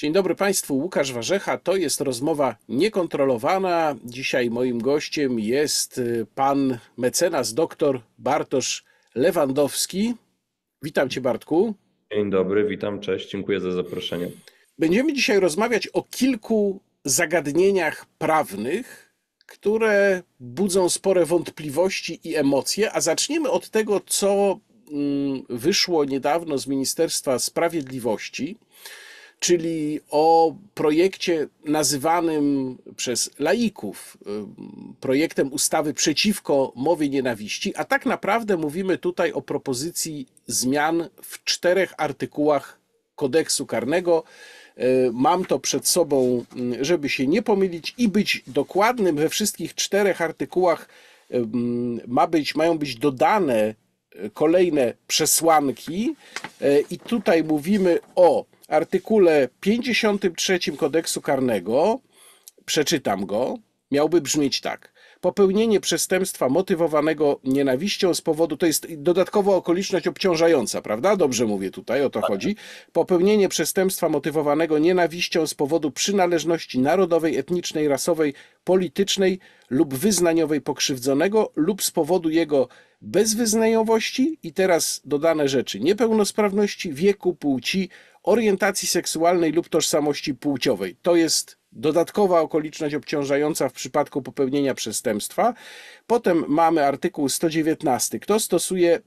Dzień dobry Państwu, Łukasz Warzecha. To jest rozmowa niekontrolowana. Dzisiaj moim gościem jest y, pan mecenas doktor Bartosz Lewandowski. Witam Cię, Bartku. Dzień dobry, witam, cześć, dziękuję za zaproszenie. Będziemy dzisiaj rozmawiać o kilku zagadnieniach prawnych, które budzą spore wątpliwości i emocje, a zaczniemy od tego, co mm, wyszło niedawno z Ministerstwa Sprawiedliwości czyli o projekcie nazywanym przez laików projektem ustawy przeciwko mowie nienawiści, a tak naprawdę mówimy tutaj o propozycji zmian w czterech artykułach kodeksu karnego. Y, mam to przed sobą, żeby się nie pomylić i być dokładnym. We wszystkich czterech artykułach ma być, mają być dodane y, kolejne przesłanki, y, i tutaj mówimy o artykule 53 kodeksu karnego, przeczytam go, miałby brzmieć tak. Popełnienie przestępstwa motywowanego nienawiścią z powodu, to jest dodatkowo okoliczność obciążająca, prawda? Dobrze mówię tutaj, o to tak. chodzi. Popełnienie przestępstwa motywowanego nienawiścią z powodu przynależności narodowej, etnicznej, rasowej, politycznej lub wyznaniowej pokrzywdzonego lub z powodu jego bezwyznajowości i teraz dodane rzeczy niepełnosprawności, wieku, płci, orientacji seksualnej lub tożsamości płciowej. To jest dodatkowa okoliczność obciążająca w przypadku popełnienia przestępstwa. Potem mamy artykuł 119. Kto stosuje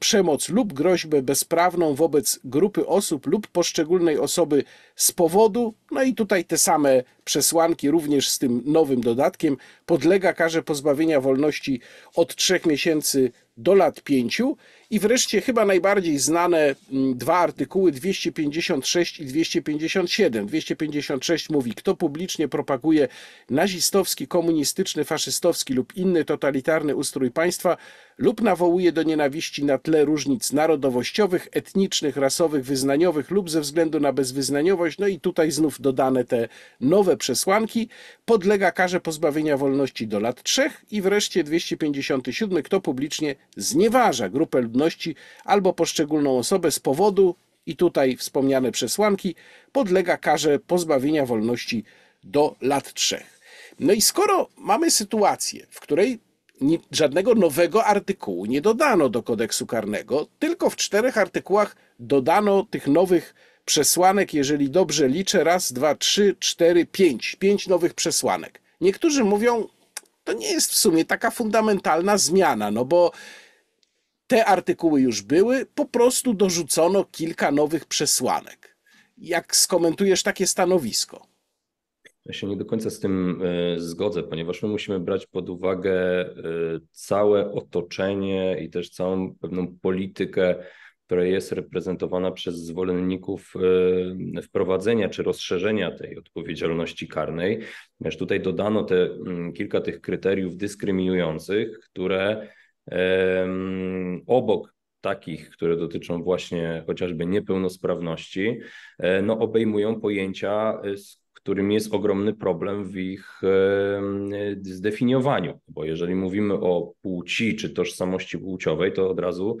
przemoc lub groźbę bezprawną wobec grupy osób lub poszczególnej osoby z powodu, no i tutaj te same przesłanki, również z tym nowym dodatkiem, podlega karze pozbawienia wolności od trzech miesięcy do lat 5 i wreszcie chyba najbardziej znane mm, dwa artykuły 256 i 257. 256 mówi, kto publicznie propaguje nazistowski, komunistyczny, faszystowski lub inny totalitarny ustrój państwa lub nawołuje do nienawiści na tle różnic narodowościowych, etnicznych, rasowych, wyznaniowych lub ze względu na bezwyznaniowość, no i tutaj znów dodane te nowe przesłanki, podlega karze pozbawienia wolności do lat trzech i wreszcie 257, kto publicznie znieważa grupę ludności albo poszczególną osobę z powodu, i tutaj wspomniane przesłanki, podlega karze pozbawienia wolności do lat trzech. No i skoro mamy sytuację, w której żadnego nowego artykułu nie dodano do kodeksu karnego, tylko w czterech artykułach dodano tych nowych przesłanek, jeżeli dobrze liczę, raz, dwa, trzy, cztery, pięć. Pięć nowych przesłanek. Niektórzy mówią, to nie jest w sumie taka fundamentalna zmiana, no bo te artykuły już były, po prostu dorzucono kilka nowych przesłanek. Jak skomentujesz takie stanowisko? Ja się nie do końca z tym e, zgodzę, ponieważ my musimy brać pod uwagę e, całe otoczenie i też całą pewną politykę która jest reprezentowana przez zwolenników e, wprowadzenia czy rozszerzenia tej odpowiedzialności karnej. Wiesz, tutaj dodano te mm, kilka tych kryteriów dyskryminujących, które e, obok takich, które dotyczą właśnie chociażby niepełnosprawności, e, no obejmują pojęcia, z którym jest ogromny problem w ich zdefiniowaniu, bo jeżeli mówimy o płci czy tożsamości płciowej, to od razu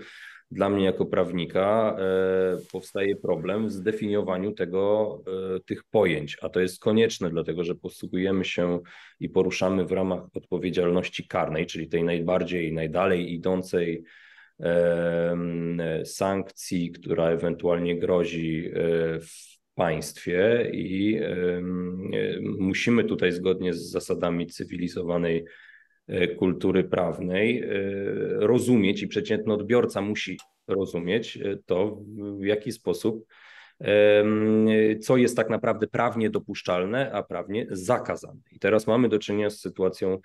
dla mnie jako prawnika e, powstaje problem w zdefiniowaniu tego, e, tych pojęć, a to jest konieczne, dlatego że posługujemy się i poruszamy w ramach odpowiedzialności karnej, czyli tej najbardziej, najdalej idącej sankcji, która ewentualnie grozi e, w państwie i musimy tutaj zgodnie z zasadami cywilizowanej E, kultury prawnej e, rozumieć i przeciętny odbiorca musi rozumieć e, to, w jaki sposób, co jest tak naprawdę prawnie dopuszczalne, a prawnie zakazane. I teraz mamy do czynienia z sytuacją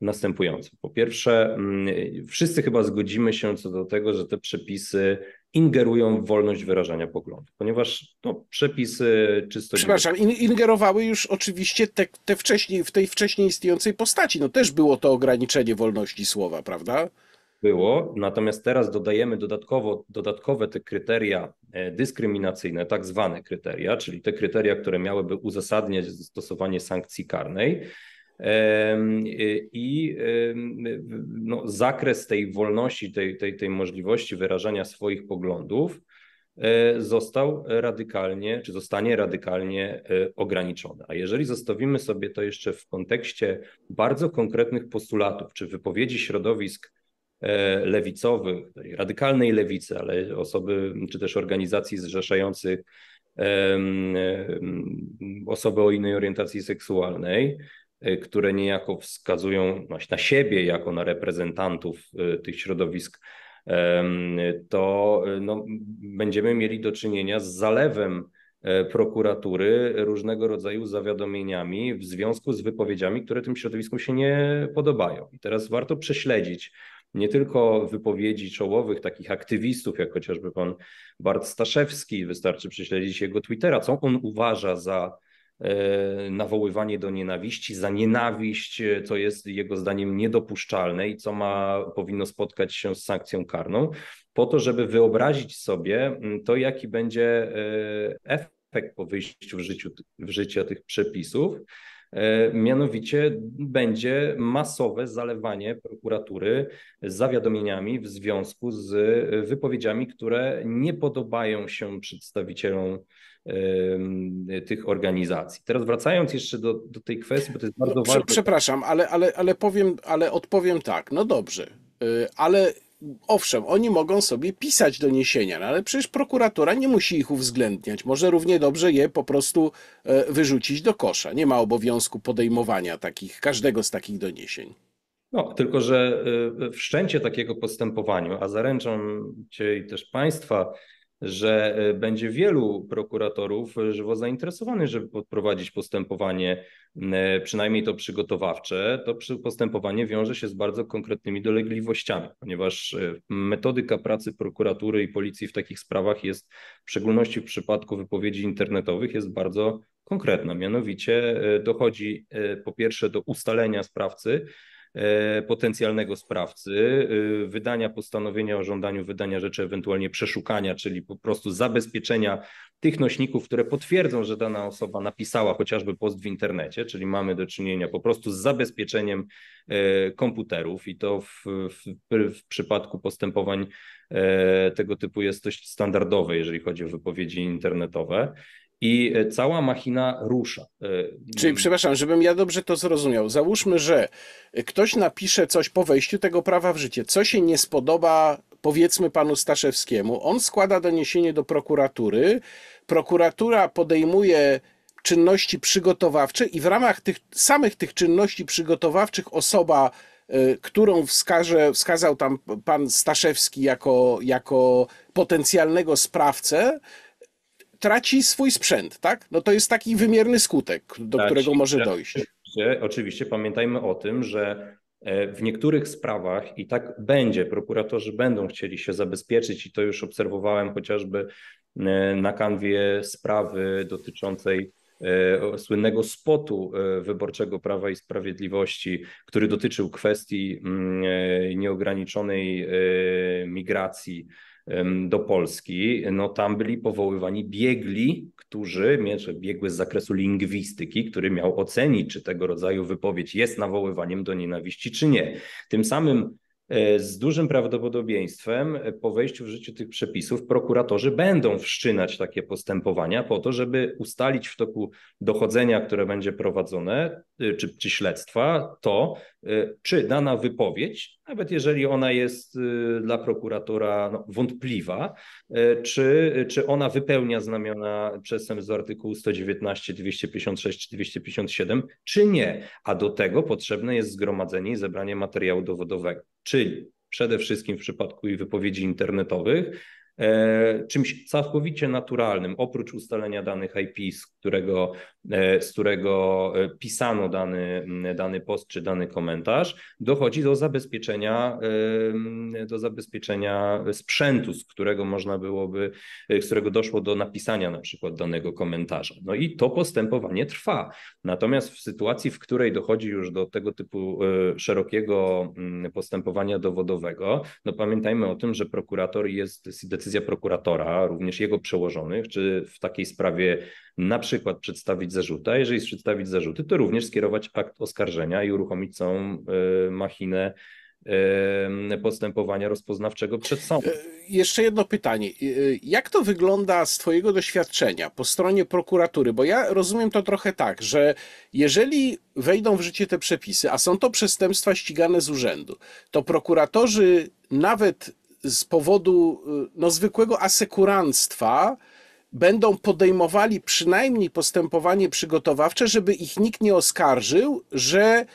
następującą. Po pierwsze, mm, wszyscy chyba zgodzimy się co do tego, że te przepisy ingerują w wolność wyrażania poglądów, ponieważ no, przepisy czysto... Przepraszam, ingerowały już oczywiście te, te wcześniej, w tej wcześniej istniejącej postaci. No też było to ograniczenie wolności słowa, prawda? Było, natomiast teraz dodajemy dodatkowo, dodatkowe te kryteria e, dyskryminacyjne, tak zwane kryteria, czyli te kryteria, które miałyby uzasadniać zastosowanie sankcji karnej. Y, I no, zakres tej wolności, tej, tej, tej możliwości wyrażania swoich poglądów e, został radykalnie, czy zostanie radykalnie e, ograniczony. A jeżeli zostawimy sobie to jeszcze w kontekście bardzo konkretnych postulatów, czy wypowiedzi środowisk e, lewicowych, radykalnej lewicy, ale osoby, czy też organizacji zrzeszających osoby o innej orientacji seksualnej, E, które niejako wskazują na siebie jako na reprezentantów e, tych środowisk, to e, no, będziemy mieli do czynienia z zalewem prokuratury różnego rodzaju zawiadomieniami w związku z wypowiedziami, które tym środowisku się nie podobają. I teraz warto prześledzić nie tylko wypowiedzi czołowych takich aktywistów, jak chociażby pan Bart Staszewski, wystarczy prześledzić jego Twittera, co on uważa za E, nawoływanie do nienawiści, za nienawiść, co e, jest jego zdaniem niedopuszczalne i co ma, powinno spotkać się z sankcją karną, po to, żeby wyobrazić sobie to, jaki będzie e, efekt po wyjściu w, życiu, w życie tych przepisów. Mianowicie będzie masowe zalewanie prokuratury zawiadomieniami w związku z wypowiedziami, które nie podobają się przedstawicielom tych organizacji. Teraz wracając jeszcze do, do tej kwestii, bo to jest no, bardzo no, ważne. Przepraszam, ale, ale, ale powiem, ale odpowiem tak, no dobrze, y, ale owszem, oni mogą sobie pisać doniesienia, no ale przecież prokuratura nie musi ich uwzględniać. Może równie dobrze je po prostu e, wyrzucić do kosza. Nie ma obowiązku podejmowania takich, każdego z takich doniesień. No, tylko że e, wszczęcie takiego postępowania, a zaręczam Cię i też Państwa że e, będzie wielu prokuratorów e, żywo zainteresowanych, żeby podprowadzić postępowanie, e, przynajmniej to przygotowawcze. To postępowanie wiąże się z bardzo konkretnymi dolegliwościami, ponieważ metodyka pracy prokuratury i policji w takich sprawach jest, w szczególności w przypadku wypowiedzi internetowych, jest bardzo konkretna. Mianowicie dochodzi po pierwsze do ustalenia sprawcy, E, potencjalnego sprawcy, e, wydania postanowienia o żądaniu wydania rzeczy ewentualnie przeszukania, czyli po prostu zabezpieczenia tych nośników, które potwierdzą, że dana osoba napisała chociażby post w internecie, czyli mamy do czynienia po prostu z zabezpieczeniem e, komputerów i to w, w, w przypadku postępowań tego typu jest dość standardowe, jeżeli chodzi o wypowiedzi internetowe i e, cała machina rusza. E, Czyli, przepraszam, żebym ja dobrze to zrozumiał. Załóżmy, że ktoś napisze coś po wejściu tego prawa w życie, co się nie spodoba, powiedzmy panu Staszewskiemu. On składa doniesienie do prokuratury. Prokuratura podejmuje czynności przygotowawcze i w ramach tych samych tych czynności przygotowawczych osoba e, którą wskaże, wskazał tam pan Staszewski jako, jako potencjalnego sprawcę, traci swój sprzęt, tak? No to jest taki wymierny skutek, do traci, którego może dojść. Oczywiście, oczywiście pamiętajmy o tym, że e, w niektórych sprawach i tak będzie, prokuratorzy będą chcieli się zabezpieczyć, i to już obserwowałem chociażby e, na kanwie sprawy dotyczącej e, słynnego spotu wyborczego Prawa i Sprawiedliwości, który dotyczył kwestii mm, nieograniczonej migracji do Polski, no tam byli powoływani biegli, którzy, biegły z zakresu lingwistyki, który miał ocenić, czy tego rodzaju wypowiedź jest nawoływaniem do nienawiści, czy nie. Tym samym e, z dużym prawdopodobieństwem e, po wejściu w życie tych przepisów prokuratorzy będą wszczynać takie postępowania po to, żeby ustalić w toku dochodzenia, które będzie prowadzone, e, czy, czy śledztwa, to, E, czy dana wypowiedź, nawet jeżeli ona jest e, dla prokuratora no, wątpliwa, e, czy, czy ona wypełnia znamiona przestępstw z artykułu 119, 256 czy 257, czy nie. A do tego potrzebne jest zgromadzenie i zebranie materiału dowodowego. Czyli przede wszystkim w przypadku i wypowiedzi internetowych E, czymś całkowicie naturalnym, oprócz ustalenia danych IP, z którego, e, z którego e, pisano dany, dany post czy dany komentarz, dochodzi do zabezpieczenia, do zabezpieczenia sprzętu, z którego można byłoby, z którego doszło do napisania na przykład danego komentarza. No i to postępowanie trwa. Natomiast w sytuacji, w której dochodzi już do tego typu szerokiego postępowania dowodowego, no pamiętajmy o tym, że prokurator jest zdecydowanie decyzja prokuratora, również jego przełożonych, czy w takiej sprawie na przykład przedstawić zarzuty, a jeżeli przedstawić zarzuty, to również skierować akt oskarżenia i uruchomić całą e, machinę e, postępowania rozpoznawczego przed sądem. E, jeszcze jedno pytanie. Jak to wygląda z Twojego doświadczenia po stronie prokuratury? Bo ja rozumiem to trochę tak, że jeżeli wejdą w życie te przepisy, a są to przestępstwa ścigane z urzędu, to prokuratorzy nawet z powodu y, no, zwykłego asekuranstwa będą podejmowali przynajmniej postępowanie przygotowawcze, żeby ich nikt nie oskarżył, że e,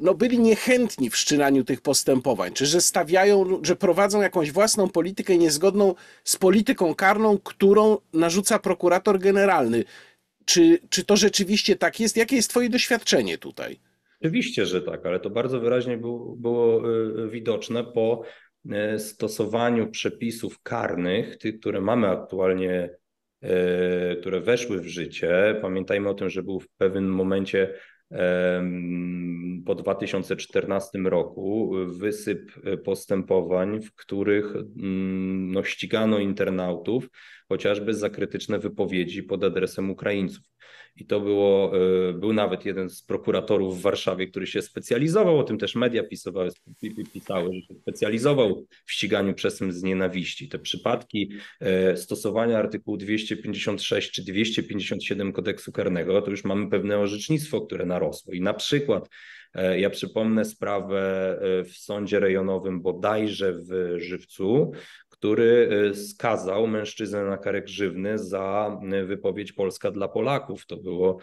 no, byli niechętni w wszczynaniu tych postępowań, czy że stawiają, że prowadzą jakąś własną politykę niezgodną z polityką karną, którą narzuca prokurator generalny. Czy, czy to rzeczywiście tak jest? Jakie jest Twoje doświadczenie tutaj? Oczywiście, że tak, ale to bardzo wyraźnie było, było widoczne po E, stosowaniu przepisów karnych, tych, które mamy aktualnie, e, które weszły w życie. Pamiętajmy o tym, że był w pewnym momencie po 2014 roku wysyp e, postępowań, w których mm, no, ścigano internautów chociażby za krytyczne wypowiedzi pod adresem Ukraińców. I to było, e, był nawet jeden z prokuratorów w Warszawie, który się specjalizował, o tym też media pisowały, pisały, że się specjalizował w ściganiu przestępstw z nienawiści. Te przypadki e, stosowania artykułu 256 czy 257 kodeksu karnego, to już mamy pewne orzecznictwo, które narosło. I na przykład e, ja przypomnę sprawę w sądzie rejonowym bodajże w Żywcu, który e, skazał mężczyznę na karę grzywny za wypowiedź Polska dla Polaków. To było,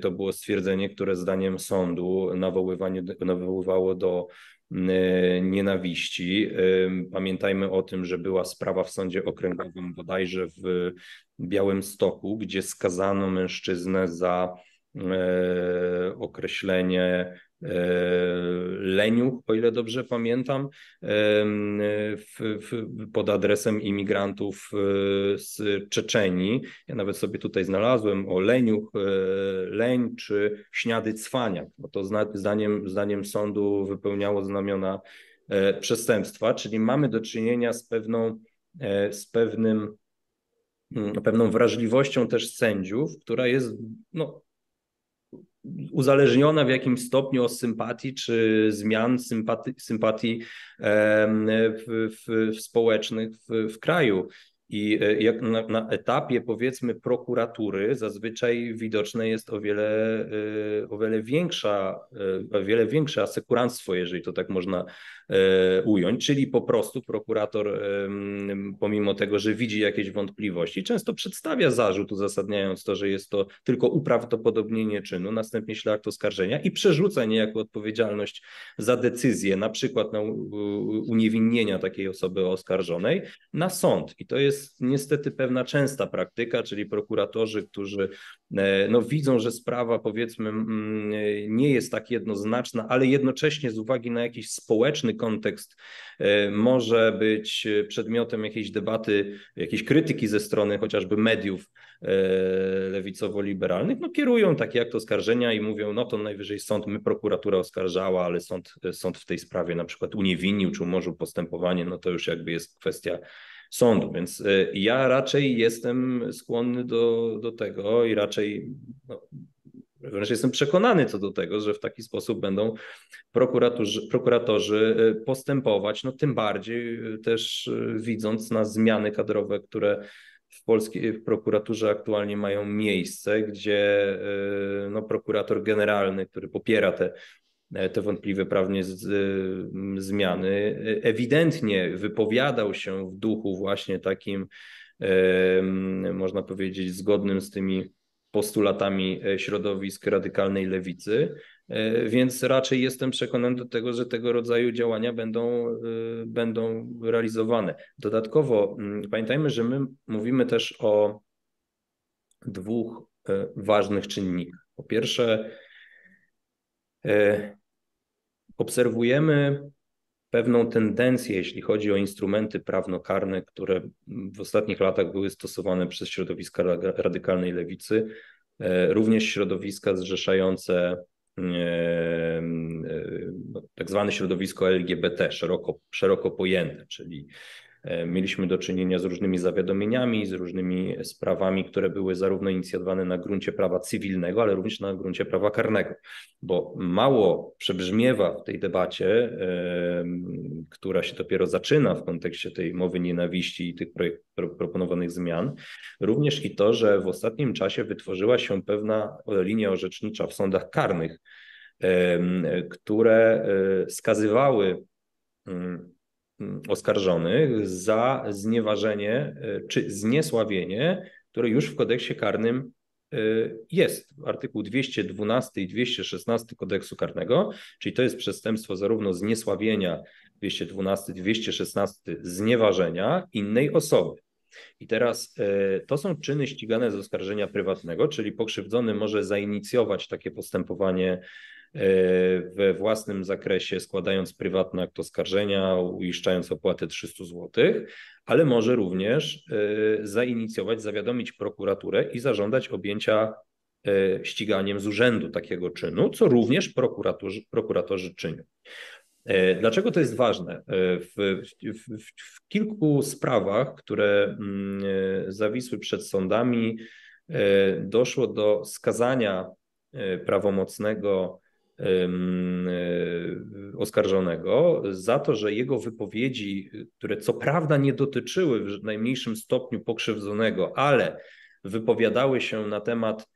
to było stwierdzenie, które zdaniem sądu nawoływało do nienawiści. Pamiętajmy o tym, że była sprawa w sądzie okręgowym bodajże w Białym Stoku, gdzie skazano mężczyznę za e, określenie E, Leniuch, o ile dobrze pamiętam, e, w, w, pod adresem imigrantów e, z Czeczeni. Ja nawet sobie tutaj znalazłem o Leniuch, Leń czy Śniady Cwaniak. Bo to zdaniem, zdaniem sądu wypełniało znamiona przestępstwa, czyli mamy do czynienia z pewną, z pewnym mm, pewną wrażliwością też sędziów, która jest no, uzależniona w jakimś stopniu od sympatii czy zmian sympatii, sympatii w, w, w społecznych w, w kraju. I e, jak na, na, etapie powiedzmy prokuratury zazwyczaj widoczne jest o wiele, e, o wiele większa, e, o wiele większe asekuranstwo, jeżeli to tak można ująć, czyli po prostu prokurator pomimo tego, że widzi jakieś wątpliwości, często przedstawia zarzut uzasadniając to, że jest to tylko uprawdopodobnienie czynu, następnie ślad oskarżenia i przerzuca niejako odpowiedzialność za decyzję, na przykład na uniewinnienia takiej osoby oskarżonej na sąd. I to jest jest niestety pewna częsta praktyka, czyli prokuratorzy, którzy e, no, widzą, że sprawa powiedzmy e, nie jest tak jednoznaczna, ale jednocześnie z uwagi na jakiś społeczny kontekst e, może być przedmiotem jakiejś debaty, jakiejś krytyki ze strony chociażby mediów lewicowo-liberalnych, no kierują takie jak to oskarżenia i mówią, no to najwyżej sąd, my prokuratura oskarżała, ale sąd, sąd w tej sprawie na przykład uniewinnił czy umorzył postępowanie, no to już jakby jest kwestia sądu. Więc y, ja raczej jestem skłonny do, do tego i raczej, no, wręcz jestem przekonany co do tego, że w taki sposób będą prokuratorzy, prokuratorzy postępować, no tym bardziej y, też y, widząc na zmiany kadrowe, które w polskiej w prokuraturze aktualnie mają miejsce, gdzie no, prokurator generalny, który popiera te E, te wątpliwe prawnie z, zmiany, e, ewidentnie wypowiadał się w duchu właśnie takim, e, można powiedzieć, zgodnym z tymi postulatami środowisk radykalnej lewicy. Więc raczej jestem przekonany do tego, że tego rodzaju działania będą, będą realizowane. Dodatkowo pamiętajmy, że my mówimy też o dwóch ważnych czynnikach. Po pierwsze, E, obserwujemy pewną tendencję, jeśli chodzi o instrumenty prawnokarne, które w ostatnich latach były stosowane przez środowiska radykalnej lewicy, e, również środowiska zrzeszające mm, e, mm, no, tak zwane środowisko LGBT, szeroko, szeroko pojęte, czyli E, mieliśmy do czynienia z różnymi zawiadomieniami, z różnymi sprawami, które były zarówno inicjowane na gruncie prawa cywilnego, ale również na gruncie prawa karnego, bo mało przebrzmiewa w tej debacie, e, która się dopiero zaczyna w kontekście tej mowy nienawiści i tych proponowanych zmian, również i to, że w ostatnim czasie wytworzyła się pewna linia orzecznicza w sądach karnych, e, które skazywały Mm, oskarżonych za znieważenie e, czy zniesławienie, które już w kodeksie karnym e, jest artykuł 212 i 216 kodeksu karnego, czyli to jest przestępstwo zarówno zniesławienia 212, 216 znieważenia innej osoby. I teraz e, to są czyny ścigane z oskarżenia prywatnego, czyli pokrzywdzony może zainicjować takie postępowanie E, we własnym zakresie, składając prywatny akt oskarżenia, uiszczając opłatę 300 zł, ale może również e, zainicjować, zawiadomić prokuraturę i zażądać objęcia e, ściganiem z urzędu takiego czynu, co również prokuratorzy, prokuratorzy czynią. Dlaczego to jest ważne? W, w, w, kilku sprawach, które mm, zawisły przed sądami, doszło do skazania prawomocnego E, oskarżonego za to, że jego wypowiedzi, które co prawda nie dotyczyły w najmniejszym stopniu pokrzywdzonego, ale wypowiadały się na temat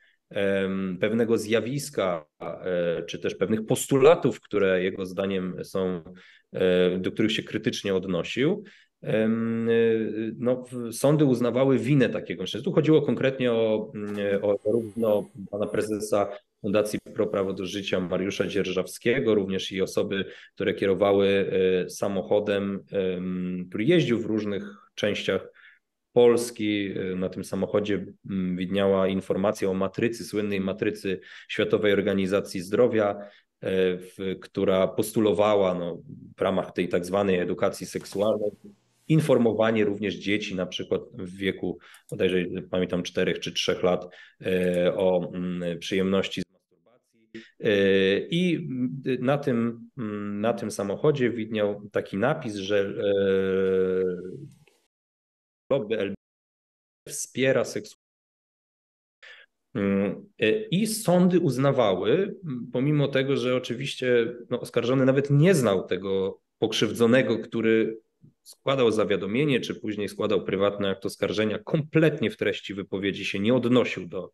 pewnego zjawiska, e, czy też pewnych postulatów, które jego zdaniem są, e, do których się krytycznie odnosił, Y, no, sądy uznawały winę takiego mężczyzny. Tu chodziło konkretnie o, mm, o zarówno pana prezesa Fundacji Pro Prawo do Życia Mariusza Dzierżawskiego, również i osoby, które kierowały y, samochodem, który jeździł w różnych częściach Polski. Y, na tym samochodzie mm, widniała informacja o matrycy, słynnej matrycy Światowej Organizacji Zdrowia, e, która postulowała no, w ramach tej tak zwanej edukacji seksualnej informowanie również dzieci, na przykład w wieku, bodajże pamiętam, 4 czy 3 lat, e, o mm, przyjemności z masturbacji. E, I na tym, mm, na tym samochodzie widniał taki napis, że lobby e, wspiera seksualność. Mm, I sądy uznawały, pomimo tego, że oczywiście no, oskarżony nawet nie znał tego pokrzywdzonego, który składał zawiadomienie, czy później składał prywatne akt oskarżenia, kompletnie w treści wypowiedzi się nie odnosił do,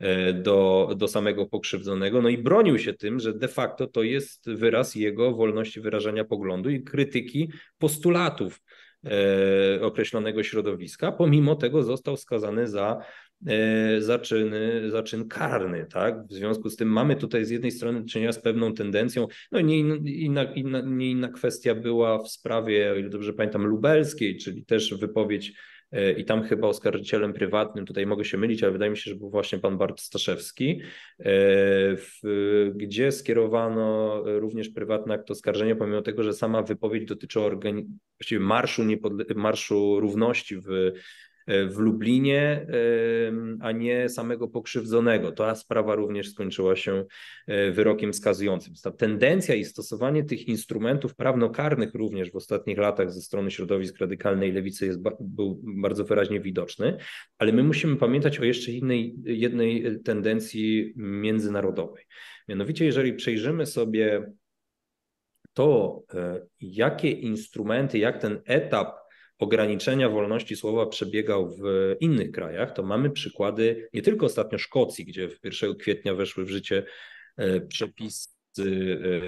e, do, do samego pokrzywdzonego, no i bronił się tym, że de facto to jest wyraz jego wolności wyrażania poglądu i krytyki postulatów e, określonego środowiska, pomimo tego został skazany za E, zaczyny, zaczyn karny. Tak? W związku z tym mamy tutaj z jednej strony do czynienia z pewną tendencją, no nie inna, inna, nie inna kwestia była w sprawie, o ile dobrze pamiętam, lubelskiej, czyli też wypowiedź e, i tam chyba oskarżycielem prywatnym, tutaj mogę się mylić, ale wydaje mi się, że był właśnie pan Bart Staszewski, e, gdzie skierowano również prywatne akt oskarżenia, pomimo tego, że sama wypowiedź dotyczy organi- marszu, niepodle- marszu równości w E, w Lublinie, a nie samego pokrzywdzonego. Ta sprawa również skończyła się e, wyrokiem skazującym. Ta tendencja i stosowanie tych instrumentów prawnokarnych również w ostatnich latach ze strony środowisk radykalnej lewicy jest, był bardzo wyraźnie widoczny, ale my musimy pamiętać o jeszcze innej, jednej e, tendencji międzynarodowej. Mianowicie, jeżeli przejrzymy sobie to, jakie instrumenty, jak ten etap ograniczenia wolności słowa przebiegał w innych krajach, to mamy przykłady nie tylko ostatnio Szkocji, gdzie 1 kwietnia weszły w życie e, przepisy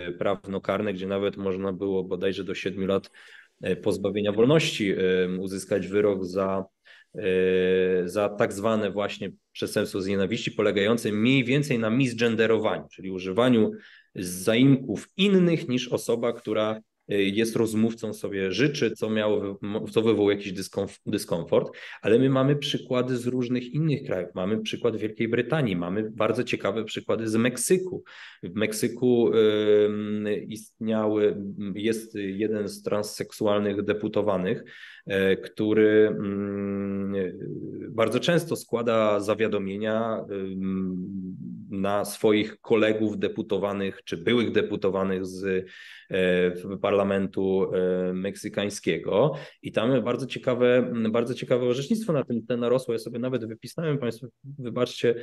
e, prawnokarne, gdzie nawet można było bodajże do 7 lat e, pozbawienia wolności uzyskać wyrok za, za tak zwane właśnie przestępstwo z nienawiści polegające mniej więcej na misgenderowaniu, czyli używaniu zaimków innych niż osoba, która jest rozmówcą, sobie życzy, co, miało, co wywołał jakiś dyskomfort, ale my mamy przykłady z różnych innych krajów. Mamy przykład Wielkiej Brytanii, mamy bardzo ciekawe przykłady z Meksyku. W Meksyku istniały, jest jeden z transseksualnych deputowanych, e, który bardzo często składa zawiadomienia na swoich kolegów deputowanych czy byłych deputowanych z parlamentu parlamentu y, meksykańskiego i tam bardzo ciekawe, mm, bardzo ciekawe orzecznictwo na tym narosło. Ja sobie nawet wypisałem, Państwo wybaczcie,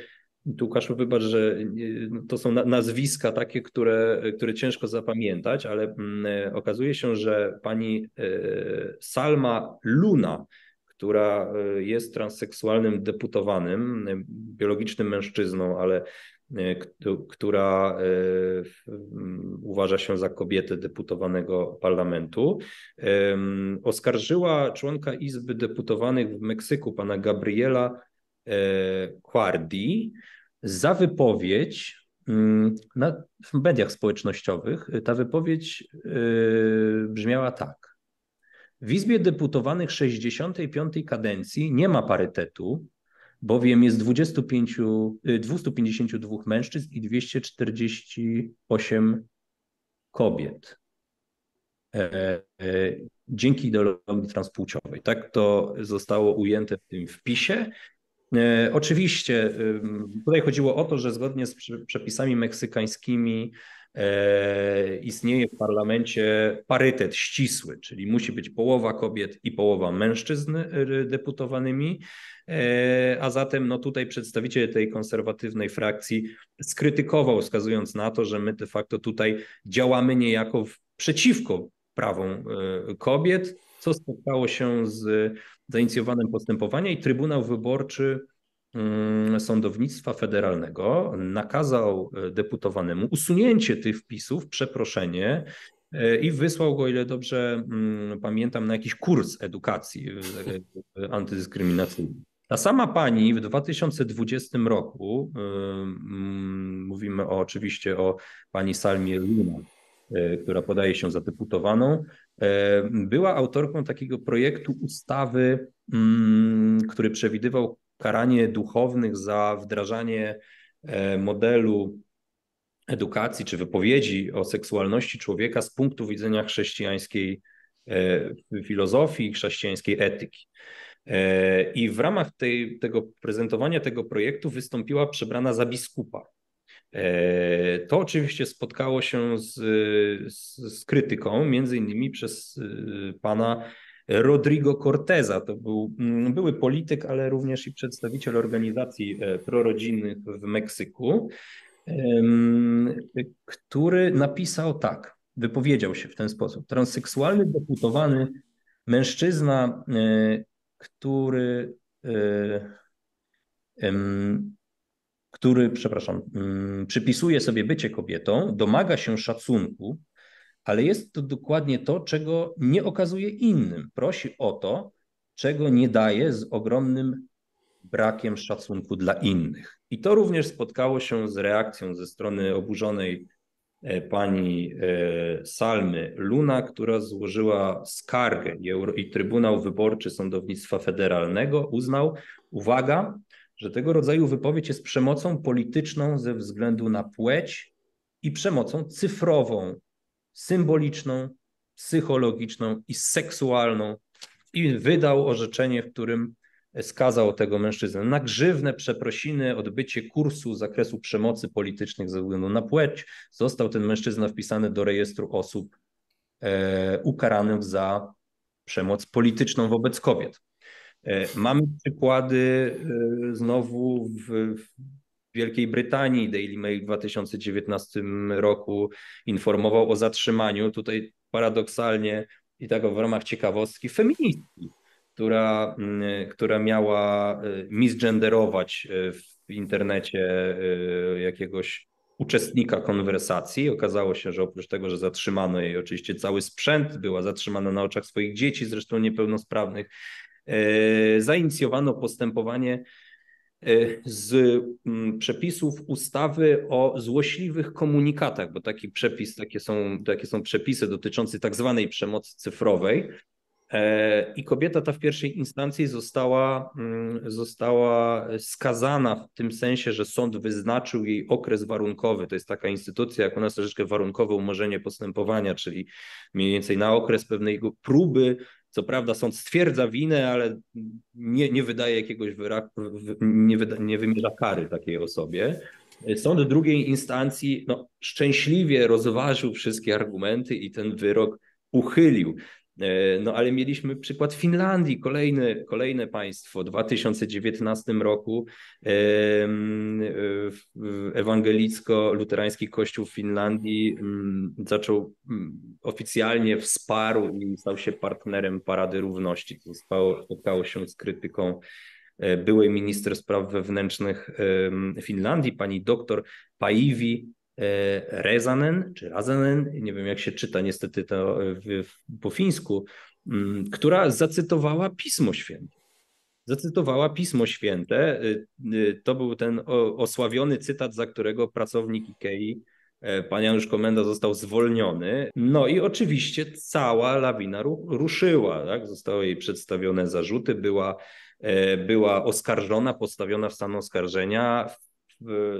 tu Łukaszu, wybacz, że y, no, to są nazwiska takie, które, które ciężko zapamiętać, ale mm, okazuje się, że pani y, Salma Luna, która jest transseksualnym deputowanym, biologicznym mężczyzną, ale E, która e, mm, uważa się za kobietę deputowanego parlamentu, oskarżyła członka Izby Deputowanych w Meksyku, pana Gabriela e, Quardi, za wypowiedź mm, na, w mediach społecznościowych. Ta wypowiedź brzmiała tak. W Izbie Deputowanych 65. kadencji nie ma parytetu, bowiem jest 25, 252 y, mężczyzn i 248 kobiet. E, e, dzięki ideologii transpłciowej. Tak to zostało ujęte w tym wpisie E, oczywiście, tutaj chodziło o to, że zgodnie z przepisami meksykańskimi e, istnieje w parlamencie parytet ścisły, czyli musi być połowa kobiet i połowa mężczyzn y, deputowanymi, e, a zatem no tutaj przedstawiciel tej konserwatywnej frakcji skrytykował, wskazując na to, że my de facto tutaj działamy niejako przeciwko prawom y, kobiet, co spotkało się z zainicjowanym postępowaniem i Trybunał Wyborczy mm, Sądownictwa Federalnego nakazał e, deputowanemu usunięcie tych wpisów, przeproszenie e, i wysłał go, o ile dobrze mm, pamiętam, na jakiś kurs edukacji e, antydyskryminacyjnej. Ta sama pani w 2020 roku, mm, mówimy o, oczywiście o pani Salmie Luna, E, która podaje się za deputowaną, e, była autorką takiego projektu ustawy, mm, który przewidywał karanie duchownych za wdrażanie e, modelu edukacji czy wypowiedzi o seksualności człowieka z punktu widzenia chrześcijańskiej filozofii, chrześcijańskiej etyki. I w ramach tej, tego prezentowania tego projektu wystąpiła przebrana za biskupa. E, to oczywiście spotkało się z, z, z krytyką, między innymi przez e, pana Rodrigo Corteza. To był mm, były polityk, ale również i przedstawiciel organizacji e, prorodzinnych w Meksyku, który napisał tak, wypowiedział się w ten sposób. Transseksualny deputowany mężczyzna, który który, przepraszam, mm, przypisuje sobie bycie kobietą, domaga się szacunku, ale jest to dokładnie to, czego nie okazuje innym. Prosi o to, czego nie daje z ogromnym brakiem szacunku dla innych. I to również spotkało się z reakcją ze strony oburzonej e, pani e, Salmy Luna, która złożyła skargę i Trybunał Wyborczy Sądownictwa Federalnego uznał, uwaga, że tego rodzaju wypowiedź jest przemocą polityczną ze względu na płeć i przemocą cyfrową, symboliczną, psychologiczną i seksualną. I wydał orzeczenie, w którym skazał tego mężczyznę na grzywne przeprosiny, odbycie kursu z zakresu przemocy politycznych ze względu na płeć. Został ten mężczyzna wpisany do rejestru osób e, ukaranych za przemoc polityczną wobec kobiet. E, mamy przykłady e, znowu w, Wielkiej Brytanii. Daily Mail w 2019 roku informował o zatrzymaniu tutaj paradoksalnie i tak w ramach ciekawostki feministki, która, która miała e, misgenderować w internecie jakiegoś uczestnika konwersacji. Okazało się, że oprócz tego, że zatrzymano jej oczywiście cały sprzęt, była zatrzymana na oczach swoich dzieci, zresztą niepełnosprawnych, E, zainicjowano postępowanie e, z mm, przepisów ustawy o złośliwych komunikatach, bo taki przepis, takie są, takie są przepisy dotyczące tak zwanej przemocy cyfrowej. E, I kobieta ta w pierwszej instancji została, mm, została skazana w tym sensie, że sąd wyznaczył jej okres warunkowy. To jest taka instytucja, jak u nas troszeczkę warunkowe umorzenie postępowania, czyli mniej więcej na okres pewnej próby co prawda sąd stwierdza winę, ale nie, nie wydaje jakiegoś wyraku, nie, wyda, nie wymierza kary takiej osobie. Sąd drugiej instancji no, szczęśliwie rozważył wszystkie argumenty i ten wyrok uchylił. E, no ale mieliśmy przykład Finlandii, kolejne państwo. W 2019 roku e, e, ewangelicko-luterański kościół w Finlandii mm, zaczął mm, oficjalnie wsparł i stał się partnerem Parady Równości. To spotkało się z krytyką byłej minister spraw wewnętrznych Finlandii, pani doktor Paivi E, rezanen, czy Razanen, nie wiem jak się czyta niestety to e, po fińsku, mm, która zacytowała Pismo Święte. Zacytowała Pismo Święte. E, to był ten osławiony cytat, za którego pracownik Ikei, pan Janusz Komenda, został zwolniony. No i oczywiście cała lawina ruszyła. Tak? Zostały jej przedstawione zarzuty, była była oskarżona, postawiona w stan oskarżenia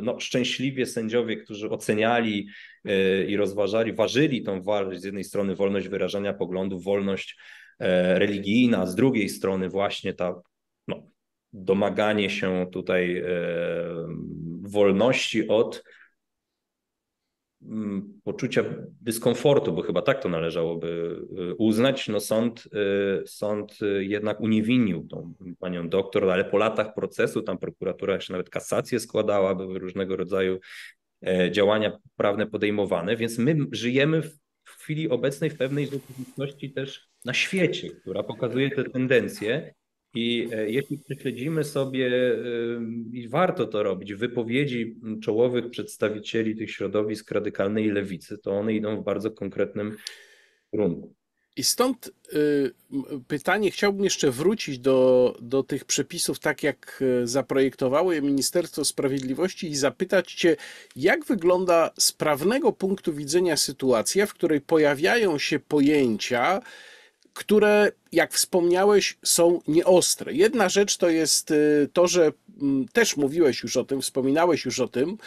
no, szczęśliwie sędziowie, którzy oceniali e, i rozważali, ważyli tą wartość, z jednej strony wolność wyrażania poglądów, wolność e, religijna, z drugiej strony właśnie ta no, domaganie się tutaj e, wolności od Mm, poczucia dyskomfortu, bo chyba tak to należałoby y, uznać, no sąd, y, sąd y, jednak uniewinnił tą panią doktor, ale po latach procesu tam prokuratura jeszcze nawet kasację składała, były różnego rodzaju e, działania prawne podejmowane, więc my żyjemy w chwili obecnej w pewnej rzeczywistości też na świecie, która pokazuje te tendencje i e, jeśli prześledzimy sobie, e, i warto to robić, wypowiedzi czołowych przedstawicieli tych środowisk radykalnej lewicy, to one idą w bardzo konkretnym kierunku. I stąd y, pytanie, chciałbym jeszcze wrócić do, do tych przepisów, tak jak e, zaprojektowało je Ministerstwo Sprawiedliwości, i zapytać Cię, jak wygląda z prawnego punktu widzenia sytuacja, w której pojawiają się pojęcia, które, jak wspomniałeś, są nieostre. Jedna rzecz to jest y, to, że mm, też mówiłeś już o tym, wspominałeś już o tym,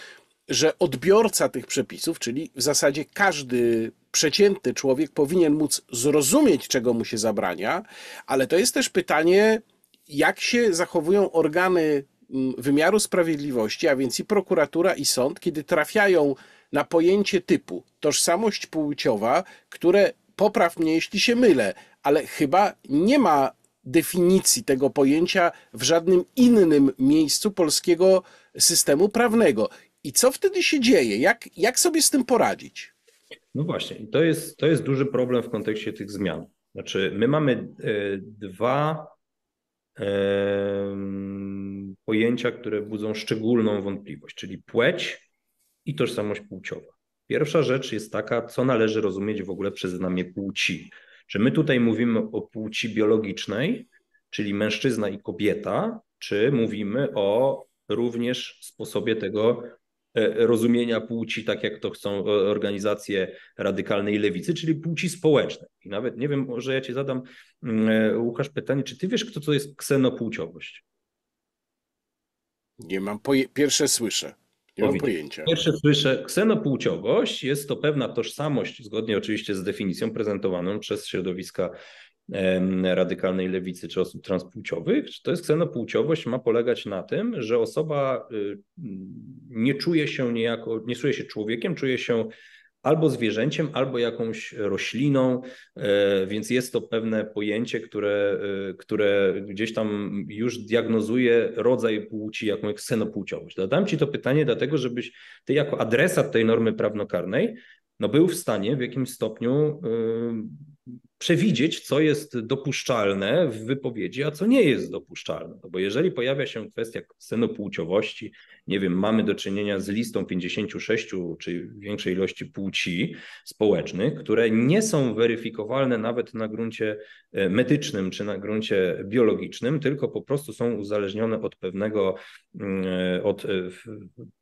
że odbiorca tych przepisów, czyli w zasadzie każdy przeciętny człowiek, powinien móc zrozumieć, czego mu się zabrania, ale to jest też pytanie, jak się zachowują organy mm, wymiaru sprawiedliwości, a więc i prokuratura, i sąd, kiedy trafiają na pojęcie typu tożsamość płciowa, które popraw mnie, jeśli się mylę, ale chyba nie ma definicji tego pojęcia w żadnym innym miejscu polskiego systemu prawnego. I co wtedy się dzieje? Jak, jak sobie z tym poradzić? No właśnie, to jest, to jest duży problem w kontekście tych zmian. Znaczy, my mamy e, dwa e, pojęcia, które budzą szczególną wątpliwość, czyli płeć i tożsamość płciowa. Pierwsza rzecz jest taka, co należy rozumieć w ogóle przez znamie płci. Czy my tutaj mówimy o płci biologicznej, czyli mężczyzna i kobieta, czy mówimy o również sposobie tego e, rozumienia płci, tak jak to chcą e, organizacje radykalnej lewicy, czyli płci społecznej. I nawet nie wiem, może ja ci zadam, mm, e, Łukasz, pytanie, czy ty wiesz, kto to jest ksenopłciowość? Nie mam, poje- pierwsze słyszę. Nie mam pojęcia. Pierwsze słyszę, ksenopłciowość jest to pewna tożsamość, zgodnie oczywiście z definicją prezentowaną przez środowiska radykalnej lewicy czy osób transpłciowych, czy to jest ksenopłciowość, ma polegać na tym, że osoba y, nie czuje się niejako, nie czuje się człowiekiem, czuje się albo zwierzęciem, albo jakąś rośliną, e, więc jest to pewne pojęcie, które, e, które gdzieś tam już diagnozuje rodzaj płci, jaką jest ksenopłciowość. Dodam Ci to pytanie dlatego, żebyś Ty jako adresat tej normy prawnokarnej no był w stanie w jakimś stopniu e, przewidzieć, co jest dopuszczalne w wypowiedzi, a co nie jest dopuszczalne. No bo jeżeli pojawia się kwestia ksenopłciowości, nie wiem, mamy do czynienia z listą 56 czy większej ilości płci społecznych, które nie są weryfikowalne nawet na gruncie e, medycznym czy na gruncie biologicznym, tylko po prostu są uzależnione od pewnego E, od e,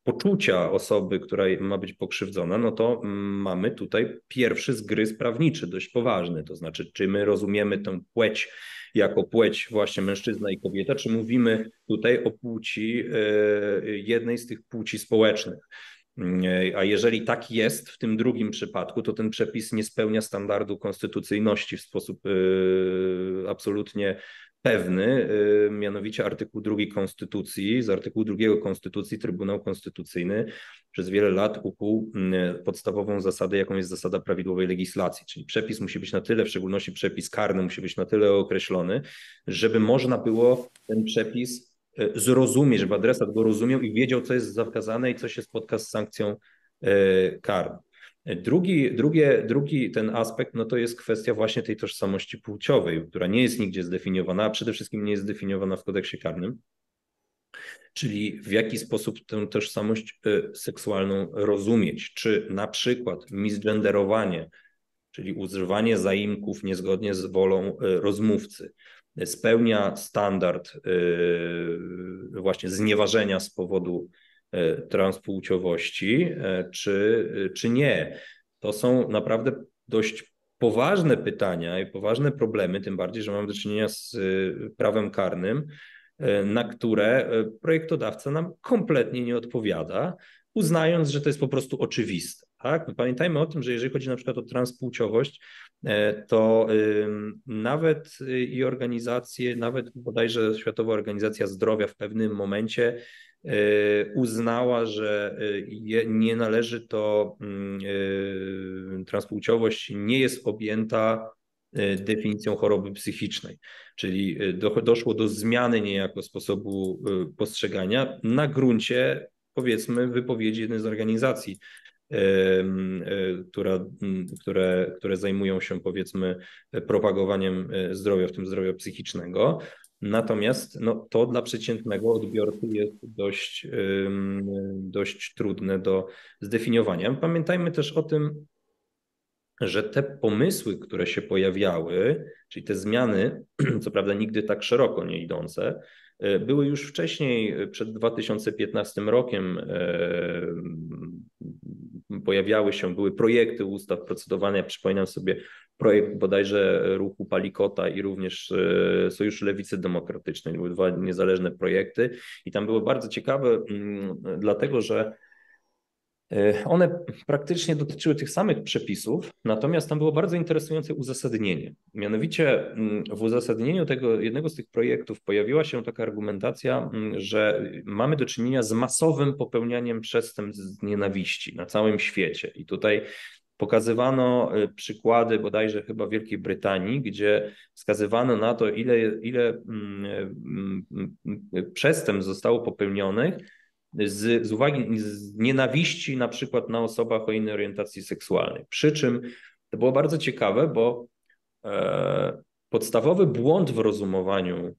poczucia osoby, która ma być pokrzywdzona, no to mamy tutaj pierwszy zgryz prawniczy, dość poważny. To znaczy, czy my rozumiemy tę płeć jako płeć właśnie mężczyzna i kobieta, czy mówimy tutaj o płci, e, jednej z tych płci społecznych. A jeżeli tak jest w tym drugim przypadku, to ten przepis nie spełnia standardu konstytucyjności w sposób absolutnie pewny, y, mianowicie artykuł 2 Konstytucji. Z artykułu 2 Konstytucji Trybunał Konstytucyjny przez wiele lat ukuł y, podstawową zasadę, jaką jest zasada prawidłowej legislacji, czyli przepis musi być na tyle, w szczególności przepis karny musi być na tyle określony, żeby można było ten przepis y, zrozumieć, żeby adresat go rozumiał i wiedział, co jest zakazane i co się spotka z sankcją karną. Drugi, drugie, drugi ten aspekt no to jest kwestia właśnie tej tożsamości płciowej, która nie jest nigdzie zdefiniowana, a przede wszystkim nie jest zdefiniowana w kodeksie karnym. Czyli w jaki sposób tę tożsamość y, seksualną rozumieć, czy na przykład misgenderowanie, czyli używanie zaimków niezgodnie z wolą y, rozmówcy, spełnia standard y, właśnie znieważenia z powodu E, transpłciowości, e, czy, e, czy nie. To są naprawdę dość poważne pytania i poważne problemy, tym bardziej, że mamy do czynienia z prawem karnym, na które projektodawca nam kompletnie nie odpowiada, uznając, że to jest po prostu oczywiste. Tak? Pamiętajmy o tym, że jeżeli chodzi na przykład o transpłciowość, to nawet i organizacje, nawet bodajże Światowa Organizacja Zdrowia w pewnym momencie E, uznała, że e, nie należy to, mm, e, transpłciowość nie jest objęta definicją choroby psychicznej, czyli doszło do zmiany niejako sposobu postrzegania na gruncie, powiedzmy, wypowiedzi jednej z organizacji, która, które, które zajmują się, powiedzmy, propagowaniem zdrowia, w tym zdrowia psychicznego. Natomiast no, to dla przeciętnego odbiorcy jest dość, dość trudne do zdefiniowania. Pamiętajmy też o tym, że te pomysły, które się pojawiały, czyli te zmiany, co prawda nigdy tak szeroko nie idące, y, były już wcześniej, y, przed 2015 rokiem, y, pojawiały się, były projekty ustaw procedowane. Ja przypominam sobie projekt bodajże ruchu Palikota i również e, Sojuszu Lewicy Demokratycznej. Były dwa niezależne projekty i tam było bardzo ciekawe, mm, dlatego że E, one praktycznie dotyczyły tych samych przepisów, natomiast tam było bardzo interesujące uzasadnienie. Mianowicie mm, w uzasadnieniu tego jednego z tych projektów pojawiła się taka argumentacja, mm, że mamy do czynienia z masowym popełnianiem przestępstw z nienawiści na całym świecie. I tutaj Pokazywano y, przykłady bodajże chyba Wielkiej Brytanii, gdzie wskazywano na to, ile, ile mm, y, y, przestępstw zostało popełnionych z, z uwagi, z nienawiści na przykład na osobach o innej orientacji seksualnej. Przy czym to było bardzo ciekawe, bo e, podstawowy błąd w rozumowaniu, e,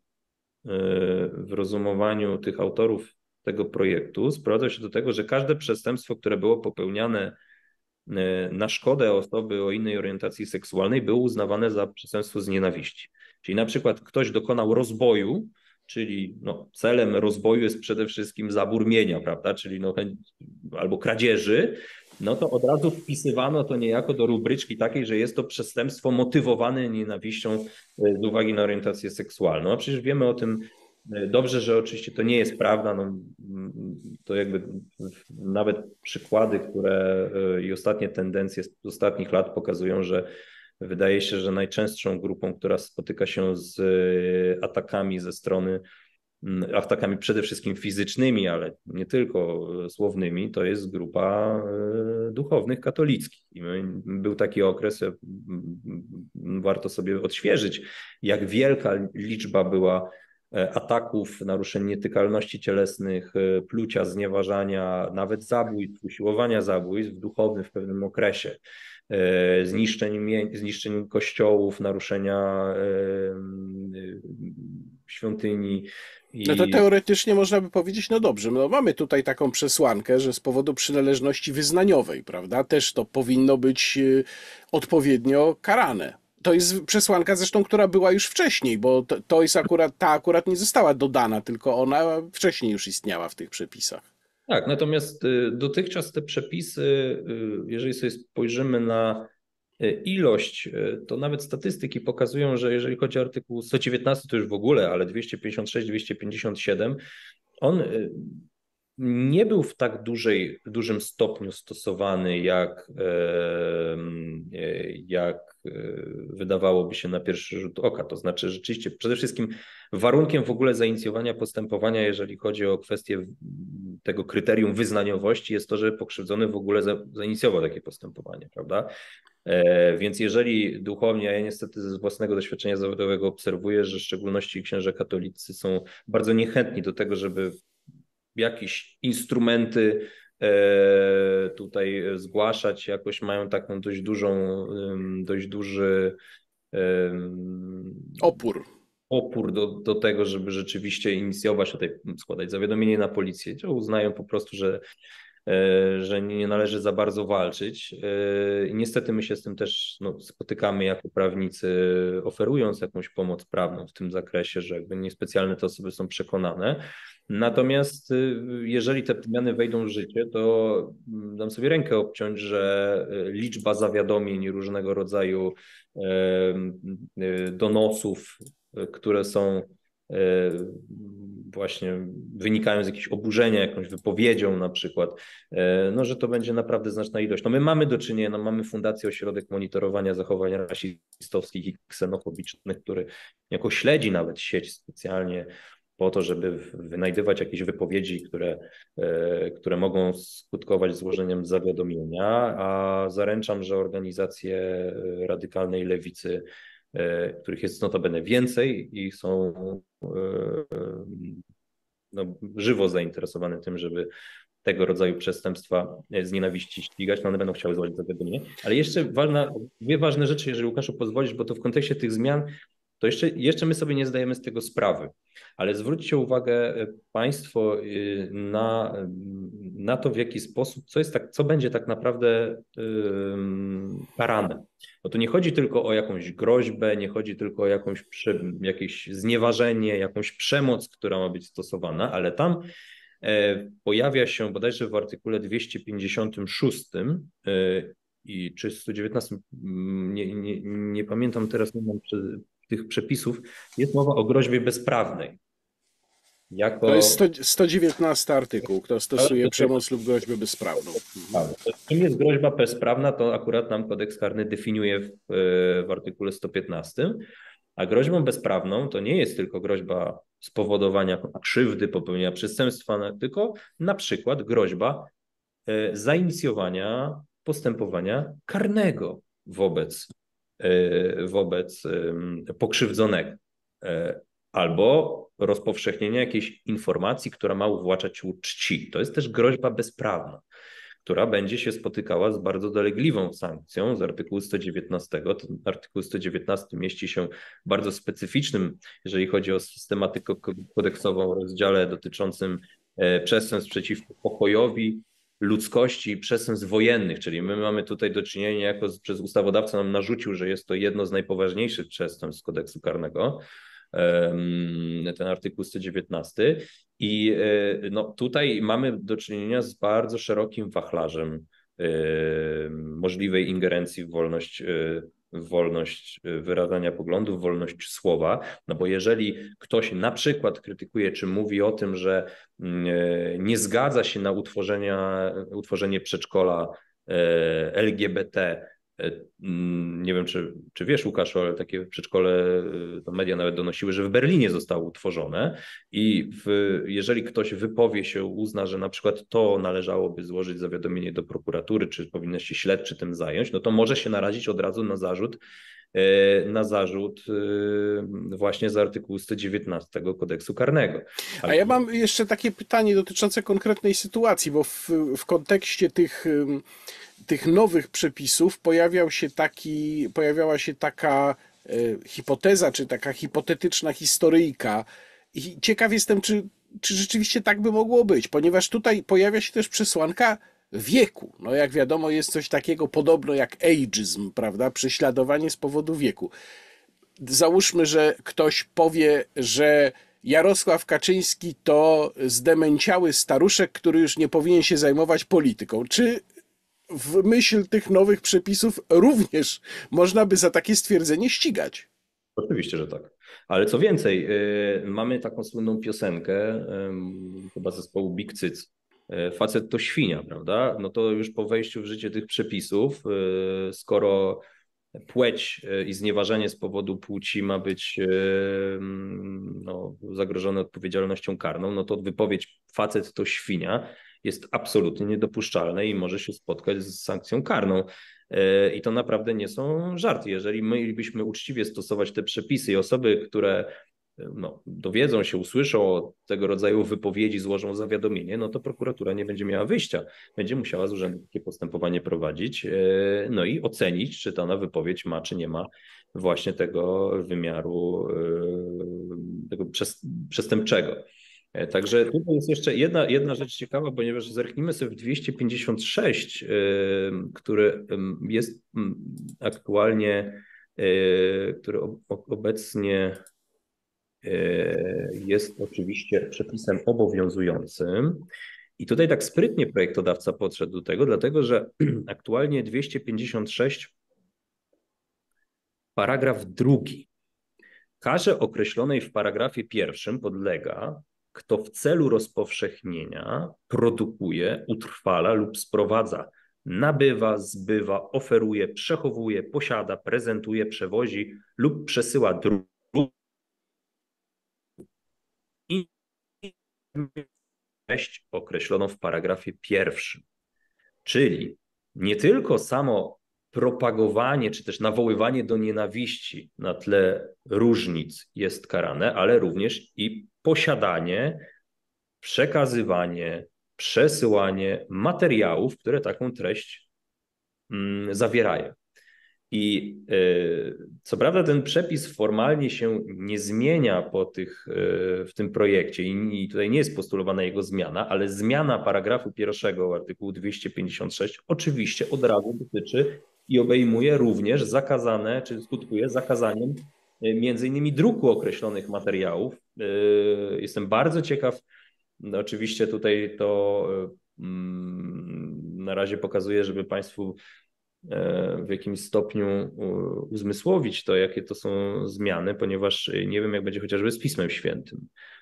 w rozumowaniu tych autorów tego projektu sprowadza się do tego, że każde przestępstwo, które było popełniane e, na szkodę osoby o innej orientacji seksualnej, było uznawane za przestępstwo z nienawiści. Czyli na przykład ktoś dokonał rozboju, czyli no, celem rozwoju jest przede wszystkim zaburmienia, prawda, czyli no, albo kradzieży, no to od razu wpisywano to niejako do rubryczki takiej, że jest to przestępstwo motywowane nienawiścią e, z uwagi na orientację seksualną. A przecież wiemy o tym e, dobrze, że oczywiście to nie jest prawda. No, to jakby nawet przykłady, które e, i ostatnie tendencje z ostatnich lat pokazują, że Wydaje się, że najczęstszą grupą, która spotyka się z e, atakami ze strony, atakami przede wszystkim fizycznymi, ale nie tylko e, słownymi, to jest grupa e, duchownych katolickich. I był taki okres, warto sobie odświeżyć, jak wielka liczba była ataków, naruszeń nietykalności cielesnych, plucia, znieważania, nawet zabójstw, usiłowania zabójstw duchownych w pewnym okresie. E, zniszczeń, zniszczeń kościołów, naruszenia e, świątyni. I... No to teoretycznie można by powiedzieć, no dobrze, no mamy tutaj taką przesłankę, że z powodu przynależności wyznaniowej, prawda, też to powinno być e, odpowiednio karane. To jest przesłanka zresztą, która była już wcześniej, bo to, to jest akurat, ta akurat nie została dodana, tylko ona wcześniej już istniała w tych przepisach. Tak, natomiast y, dotychczas te przepisy, y, jeżeli sobie spojrzymy na y, ilość, to nawet statystyki pokazują, że jeżeli chodzi o artykuł 119, to już w ogóle, ale 256, 257, on nie był w tak dużej, dużym stopniu stosowany, jak, jak wydawałoby się na pierwszy rzut oka. To znaczy, rzeczywiście, przede wszystkim warunkiem w ogóle zainicjowania postępowania, jeżeli chodzi o kwestie tego kryterium wyznaniowości jest to, że pokrzywdzony w ogóle zainicjował takie postępowanie, prawda? E, więc jeżeli duchowni, a ja niestety ze własnego doświadczenia zawodowego obserwuję, że w szczególności księża katolicy są bardzo niechętni do tego, żeby jakieś instrumenty e, tutaj zgłaszać, jakoś mają taką dość dużą, dość duży opór opór do, do tego, żeby rzeczywiście inicjować tutaj, składać zawiadomienie na policję, gdzie uznają po prostu, że e, że nie należy za bardzo walczyć. E, niestety my się z tym też no, spotykamy jako prawnicy, oferując jakąś pomoc prawną w tym zakresie, że jakby niespecjalne te osoby są przekonane. Natomiast y, jeżeli te zmiany wejdą w życie, to mm, dam sobie rękę obciąć, że y, liczba zawiadomień różnego rodzaju y, donosów które są e, właśnie wynikają z jakiegoś oburzenia, jakąś wypowiedzią na przykład, e, no że to będzie naprawdę znaczna ilość. No my mamy do czynienia, no mamy Fundację Ośrodek Monitorowania Zachowań Rasistowskich i Ksenofobicznych, który jako śledzi nawet sieć specjalnie po to, żeby wynajdywać jakieś wypowiedzi, które, e, które mogą skutkować złożeniem zawiadomienia, a zaręczam, że organizacje radykalnej lewicy E, których jest notabene więcej i są e, no, żywo zainteresowane tym, żeby tego rodzaju przestępstwa z nienawiści ścigać, no one będą chciały złożyć zagadnienie. Ale jeszcze ważna, dwie ważne rzeczy, jeżeli Łukaszu pozwolisz, bo to w kontekście tych zmian to jeszcze, jeszcze my sobie nie zdajemy z tego sprawy. Ale zwróćcie uwagę e, Państwo e, na, e, na to, w jaki sposób, co, jest tak, co będzie tak naprawdę karane. No to nie chodzi tylko o jakąś groźbę, nie chodzi tylko o jakąś, jakieś znieważenie, jakąś przemoc, która ma być stosowana, ale tam pojawia się bodajże w artykule 256 i czy 119, mm, nie, nie, nie pamiętam teraz, nie mam tych przepisów jest mowa o groźbie bezprawnej. Jako... To jest 119 artykuł, kto stosuje to, przemoc lub groźbę bezprawną. Tak, czym jest groźba bezprawna, to akurat nam kodeks karny definiuje w, e, w artykule 115. A groźbą bezprawną to nie jest tylko groźba spowodowania krzywdy, popełnienia przestępstwa, tylko na przykład groźba e, zainicjowania postępowania karnego wobec E, wobec pokrzywdzonego e, albo rozpowszechnienia jakiejś informacji, która ma uwłaczać czci. To jest też groźba bezprawna, która będzie się spotykała z bardzo dolegliwą sankcją z artykułu 119. Ten artykuł 119 mieści się w bardzo specyficznym, jeżeli chodzi o systematykę kodeksową, rozdziale dotyczącym e, przestępstw przeciwko pokojowi ludzkości przestępstw wojennych, czyli my mamy tutaj do czynienia, jako przez ustawodawcę nam narzucił, że jest to jedno z najpoważniejszych przestępstw kodeksu karnego, ten artykuł 119 i e, no, tutaj mamy do czynienia z bardzo szerokim wachlarzem e, możliwej ingerencji w wolność e, wolność y, wyrażania poglądów, wolność słowa. No bo jeżeli ktoś na przykład krytykuje czy mówi o tym, że mm, e, nie zgadza się na utworzenia, utworzenie przedszkola e, LGBT E, mm, nie wiem, czy, czy wiesz, Łukasz, ale takie przedszkole, e, to media nawet donosiły, że w Berlinie zostało utworzone i w, jeżeli ktoś wypowie się, uzna, że na przykład to należałoby złożyć zawiadomienie do prokuratury, czy powinno się śledczy tym zająć, no to może się narazić od razu na zarzut e, na zarzut właśnie z artykułu 119 kodeksu karnego. Ale... A ja mam jeszcze takie pytanie dotyczące konkretnej sytuacji, bo w, w kontekście tych tych nowych przepisów pojawiał się taki, pojawiała się taka e, hipoteza, czy taka hipotetyczna historyjka. I ciekaw jestem, czy, czy rzeczywiście tak by mogło być, ponieważ tutaj pojawia się też przesłanka wieku. No jak wiadomo, jest coś takiego podobno jak ageism, prawda? Prześladowanie z powodu wieku. Załóżmy, że ktoś powie, że Jarosław Kaczyński to zdemęciały staruszek, który już nie powinien się zajmować polityką. Czy w myśl tych nowych przepisów również można by za takie stwierdzenie ścigać. Oczywiście, że tak. Ale co więcej, yy, mamy taką słynną piosenkę yy, chyba zespołu Big Cyc. Yy, facet to świnia, prawda? No to już po wejściu w życie tych przepisów, y, skoro płeć y, i znieważenie z powodu płci ma być y, mm, no, zagrożone odpowiedzialnością karną, no to wypowiedź facet to świnia jest absolutnie niedopuszczalne i może się spotkać z sankcją karną. E, I to naprawdę nie są żarty. Jeżeli mielibyśmy uczciwie stosować te przepisy i osoby, które e, no, dowiedzą się, usłyszą o tego rodzaju wypowiedzi, złożą zawiadomienie, no to prokuratura nie będzie miała wyjścia. Będzie musiała z urzędu takie postępowanie prowadzić, e, no i ocenić, czy dana wypowiedź ma, czy nie ma właśnie tego wymiaru tego przestępczego. E, także tutaj jest jeszcze jedna, jedna rzecz ciekawa, ponieważ zerknijmy sobie w 256, e, który jest aktualnie, e, który obecnie jest oczywiście przepisem obowiązującym. I tutaj tak sprytnie projektodawca podszedł do tego, dlatego że aktualnie 256 paragraf drugi karze określonej w paragrafie pierwszym podlega kto w celu rozpowszechnienia produkuje, utrwala lub sprowadza, nabywa, zbywa, oferuje, przechowuje, posiada, prezentuje, przewozi lub przesyła drugim treść określoną w paragrafie pierwszym. Czyli nie tylko samo propagowanie czy też nawoływanie do nienawiści na tle różnic jest karane, ale również i posiadanie, przekazywanie, przesyłanie materiałów, które taką treść mm, zawierają. I e, co prawda ten przepis formalnie się nie zmienia po tych, e, w tym projekcie i, i tutaj nie jest postulowana jego zmiana, ale zmiana paragrafu pierwszego artykułu 256 oczywiście od razu dotyczy i obejmuje również zakazane, czy skutkuje zakazaniem e, między innymi druku określonych materiałów. E, jestem bardzo ciekaw, no oczywiście tutaj to e, mm, na razie pokazuję, żeby Państwu w jakimś stopniu uzmysłowić to, jakie to są zmiany, ponieważ nie wiem, jak będzie chociażby z Pismem Świętym.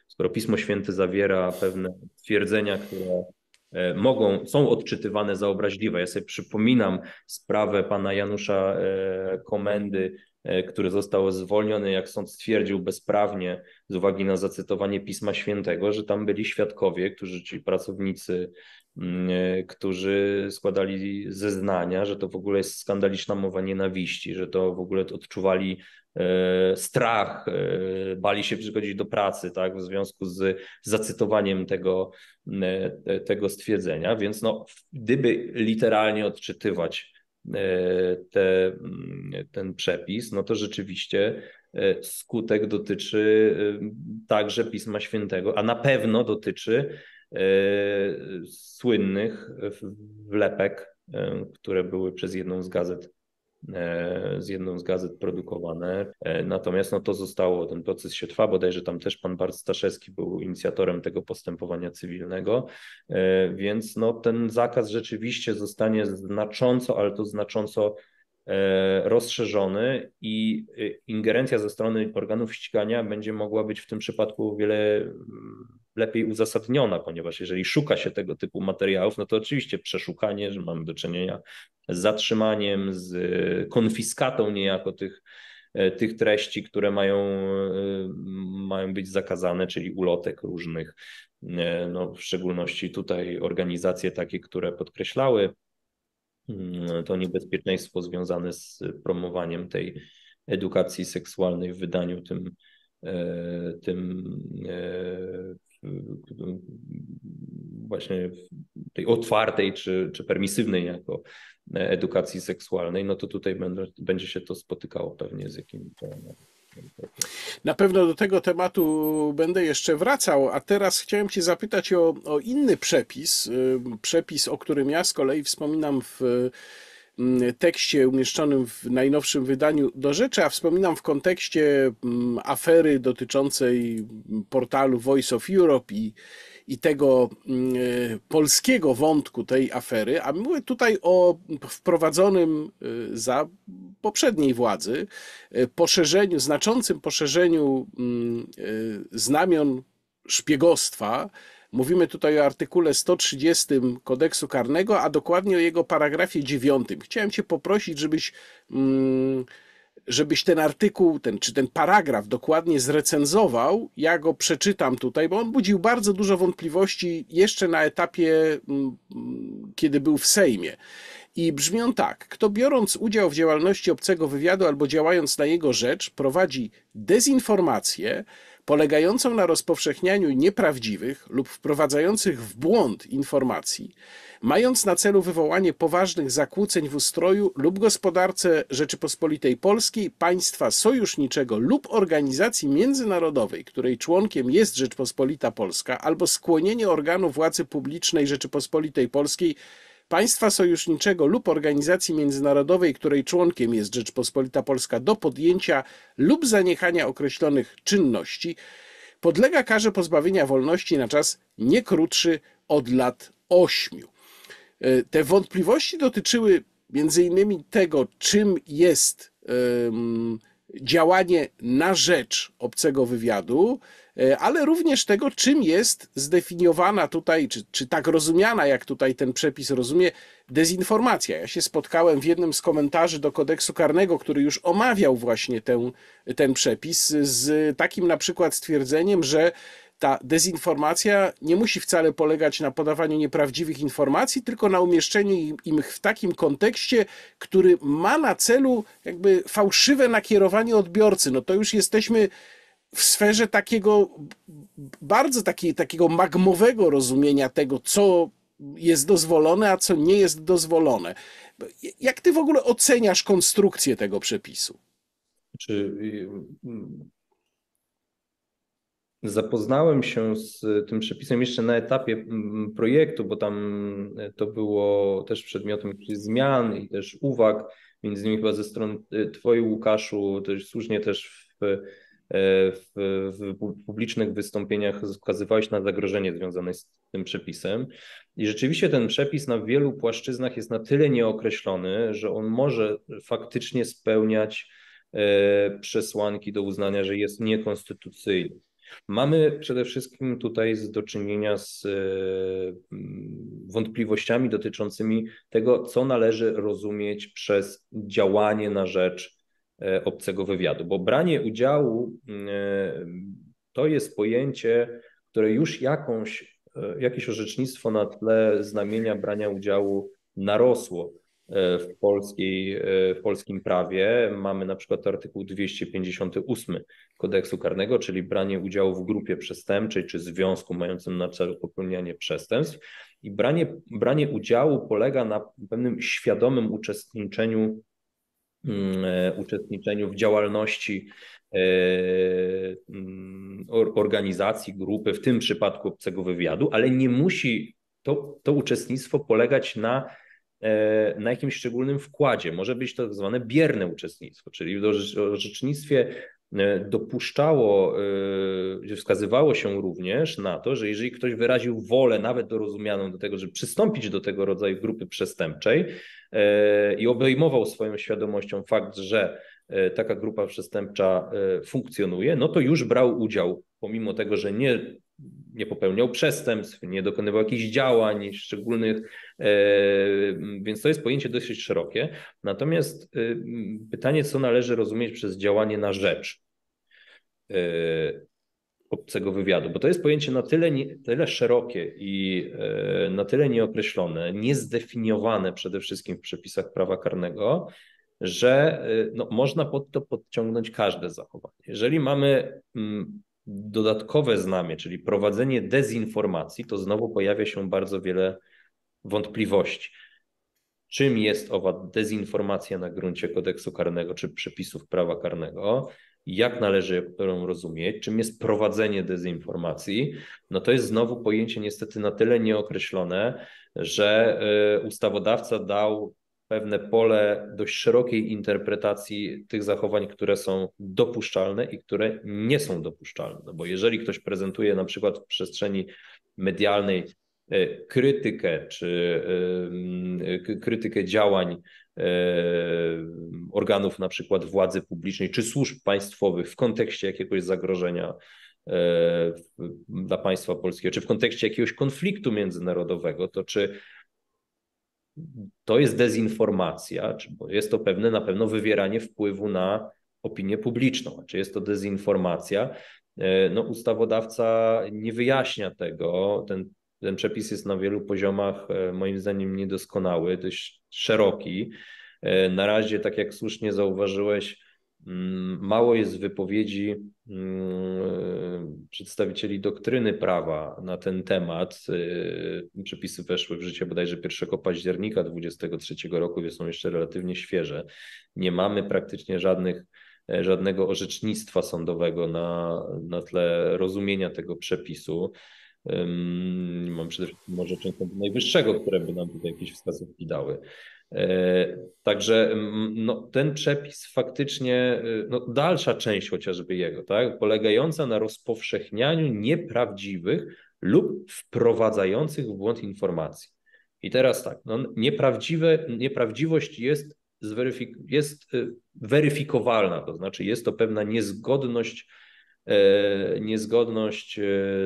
Skoro Pismo Święte zawiera pewne twierdzenia, które E, mogą, są odczytywane za obraźliwe. Ja sobie przypominam sprawę pana Janusza e, Komendy, e, który został zwolniony, jak sąd stwierdził, bezprawnie z uwagi na zacytowanie Pisma Świętego, że tam byli świadkowie, którzy, czyli pracownicy Mm, e, którzy składali zeznania, że to w ogóle jest skandaliczna mowa nienawiści, że to w ogóle odczuwali e, strach, e, bali się przychodzić do pracy, tak, w związku z zacytowaniem tego, mm, tego stwierdzenia. Więc no, gdyby literalnie odczytywać te, mm, ten przepis, no to rzeczywiście skutek dotyczy także Pisma Świętego, a na pewno dotyczy E, słynnych wlepek, e, które były przez jedną z gazet e, z jedną z gazet produkowane. Natomiast no, to zostało, ten proces się trwa, bodajże tam też pan Bart Staszewski był inicjatorem tego postępowania cywilnego, więc no, ten zakaz rzeczywiście zostanie znacząco, ale to znacząco rozszerzony i ingerencja ze strony organów ścigania będzie mogła być w tym przypadku o wiele mm, lepiej uzasadniona, ponieważ jeżeli szuka się tego typu materiałów, no to oczywiście przeszukanie, że mamy do czynienia z zatrzymaniem, z e, konfiskatą niejako tych, e, tych treści, które mają, e, mają być zakazane, czyli ulotek różnych, no w szczególności tutaj organizacje takie, które podkreślały mm, to niebezpieczeństwo związane z promowaniem tej edukacji seksualnej w wydaniu tym, tym właśnie tej otwartej czy, czy permisywnej jako edukacji seksualnej, no to tutaj będzie, będzie się to spotykało pewnie z jakimś na pewno do tego tematu będę jeszcze wracał, a teraz chciałem Cię zapytać o, o inny przepis. Y, przepis, o którym ja z kolei wspominam w Mm, tekście umieszczonym w najnowszym wydaniu do rzeczy, a wspominam w kontekście mm, afery dotyczącej mm, portalu Voice of Europe i, i tego polskiego wątku tej afery, a mówię tutaj o wprowadzonym y, za poprzedniej władzy y, poszerzeniu, znaczącym poszerzeniu y, znamion szpiegostwa Mówimy tutaj o artykule 130 kodeksu karnego, a dokładnie o jego paragrafie 9. Chciałem Cię poprosić, żebyś, mm, żebyś ten artykuł, ten, czy ten paragraf dokładnie zrecenzował. Ja go przeczytam tutaj, bo on budził bardzo dużo wątpliwości jeszcze na etapie, mm, kiedy był w Sejmie. I brzmi on tak: kto biorąc udział w działalności obcego wywiadu albo działając na jego rzecz, prowadzi dezinformację, polegającą na rozpowszechnianiu nieprawdziwych lub wprowadzających w błąd informacji, mając na celu wywołanie poważnych zakłóceń w ustroju lub gospodarce Rzeczypospolitej Polskiej, państwa sojuszniczego lub organizacji międzynarodowej, której członkiem jest Rzeczpospolita Polska, albo skłonienie organu władzy publicznej Rzeczypospolitej Polskiej państwa sojuszniczego lub organizacji międzynarodowej, której członkiem jest Rzeczpospolita Polska, do podjęcia lub zaniechania określonych czynności, podlega karze pozbawienia wolności na czas nie krótszy od lat ośmiu. E, te wątpliwości dotyczyły między innymi tego, czym jest um, działanie na rzecz obcego wywiadu, E, ale również tego, czym jest zdefiniowana tutaj, czy, czy tak rozumiana, jak tutaj ten przepis rozumie, dezinformacja. Ja się spotkałem w jednym z komentarzy do kodeksu karnego, który już omawiał właśnie ten ten przepis, z takim na przykład stwierdzeniem, że ta dezinformacja nie musi wcale polegać na podawaniu nieprawdziwych informacji, tylko na umieszczeniu im w takim kontekście, który ma na celu jakby fałszywe nakierowanie odbiorcy. No to już jesteśmy w sferze takiego bardzo taki, takiego magmowego rozumienia tego, co jest dozwolone, a co nie jest dozwolone. Jak ty w ogóle oceniasz konstrukcję tego przepisu? Czy y, y, zapoznałem się z tym przepisem jeszcze na etapie mm, mm, projektu, bo tam y, to było też przedmiotem zmian i też uwag, między innymi chyba ze strony twojej Łukaszu, też słusznie też w w, w, publicznych wystąpieniach wskazywałeś na zagrożenie związane z tym przepisem. I rzeczywiście ten przepis na wielu płaszczyznach jest na tyle nieokreślony, że on może faktycznie spełniać e, przesłanki do uznania, że jest niekonstytucyjny. Mamy przede wszystkim tutaj do czynienia z e, wątpliwościami dotyczącymi tego, co należy rozumieć przez działanie na rzecz E, obcego wywiadu, bo branie udziału e, to jest pojęcie, które już jakąś, e, jakieś orzecznictwo na tle znamienia brania udziału narosło w, polskiej, w polskim prawie. Mamy na przykład artykuł 258 kodeksu karnego, czyli branie udziału w grupie przestępczej czy związku mającym na celu popełnianie przestępstw. I branie, branie udziału polega na pewnym świadomym uczestniczeniu Mm, e, uczestniczeniu w działalności e, mm, organizacji, grupy, w tym przypadku obcego wywiadu, ale nie musi to, to uczestnictwo polegać na, e, na jakimś szczególnym wkładzie. Może być to tak zwane bierne uczestnictwo, czyli w orzecznictwie E, dopuszczało, e, wskazywało się również na to, że jeżeli ktoś wyraził wolę, nawet dorozumianą do tego, żeby przystąpić do tego rodzaju grupy przestępczej e, i obejmował swoją świadomością fakt, że taka grupa przestępcza funkcjonuje, no to już brał udział, pomimo tego, że nie nie popełniał przestępstw, nie dokonywał jakichś działań szczególnych, e, więc to jest pojęcie dosyć szerokie. Natomiast e, pytanie, co należy rozumieć przez działanie na rzecz e, obcego wywiadu, bo to jest pojęcie na tyle, tyle szerokie i na tyle nieokreślone, niezdefiniowane przede wszystkim w przepisach prawa karnego, że no, można pod to podciągnąć każde zachowanie. Jeżeli mamy mm, dodatkowe znamie, czyli prowadzenie dezinformacji, to znowu pojawia się bardzo wiele wątpliwości. Czym jest owa dezinformacja na gruncie kodeksu karnego czy przepisów prawa karnego? Jak należy ją rozumieć? Czym jest prowadzenie dezinformacji? No to jest znowu pojęcie niestety na tyle nieokreślone, że y, ustawodawca dał pewne pole dość szerokiej interpretacji tych zachowań, które są dopuszczalne i które nie są dopuszczalne. No bo jeżeli ktoś prezentuje na przykład w przestrzeni medialnej e, krytykę czy e, krytykę działań e, organów na przykład władzy publicznej czy służb państwowych w kontekście jakiegoś zagrożenia dla państwa polskiego, czy w kontekście jakiegoś konfliktu międzynarodowego, to czy to jest dezinformacja, czy jest to pewne na pewno wywieranie wpływu na opinię publiczną, czy jest to dezinformacja. E, no, ustawodawca nie wyjaśnia tego. Ten, ten przepis jest na wielu poziomach, e, moim zdaniem, niedoskonały, dość szeroki. E, na razie, tak jak słusznie zauważyłeś, mm, mało jest wypowiedzi Mm, przedstawicieli doktryny prawa na ten temat. Y, przepisy weszły w życie bodajże 1 października 2023 roku, więc są jeszcze relatywnie świeże. Nie mamy praktycznie żadnych, e, żadnego orzecznictwa sądowego na, na tle rozumienia tego przepisu. Mam przede wszystkim może Sądu Najwyższego, które by nam tutaj jakieś wskazówki dały. E, także no, ten przepis faktycznie, e, no, dalsza część chociażby jego, tak, polegająca na rozpowszechnianiu nieprawdziwych lub wprowadzających w błąd informacji. I teraz tak, no, nieprawdziwe, nieprawdziwość jest, zweryfik- jest e, weryfikowalna, to znaczy jest to pewna niezgodność, e, niezgodność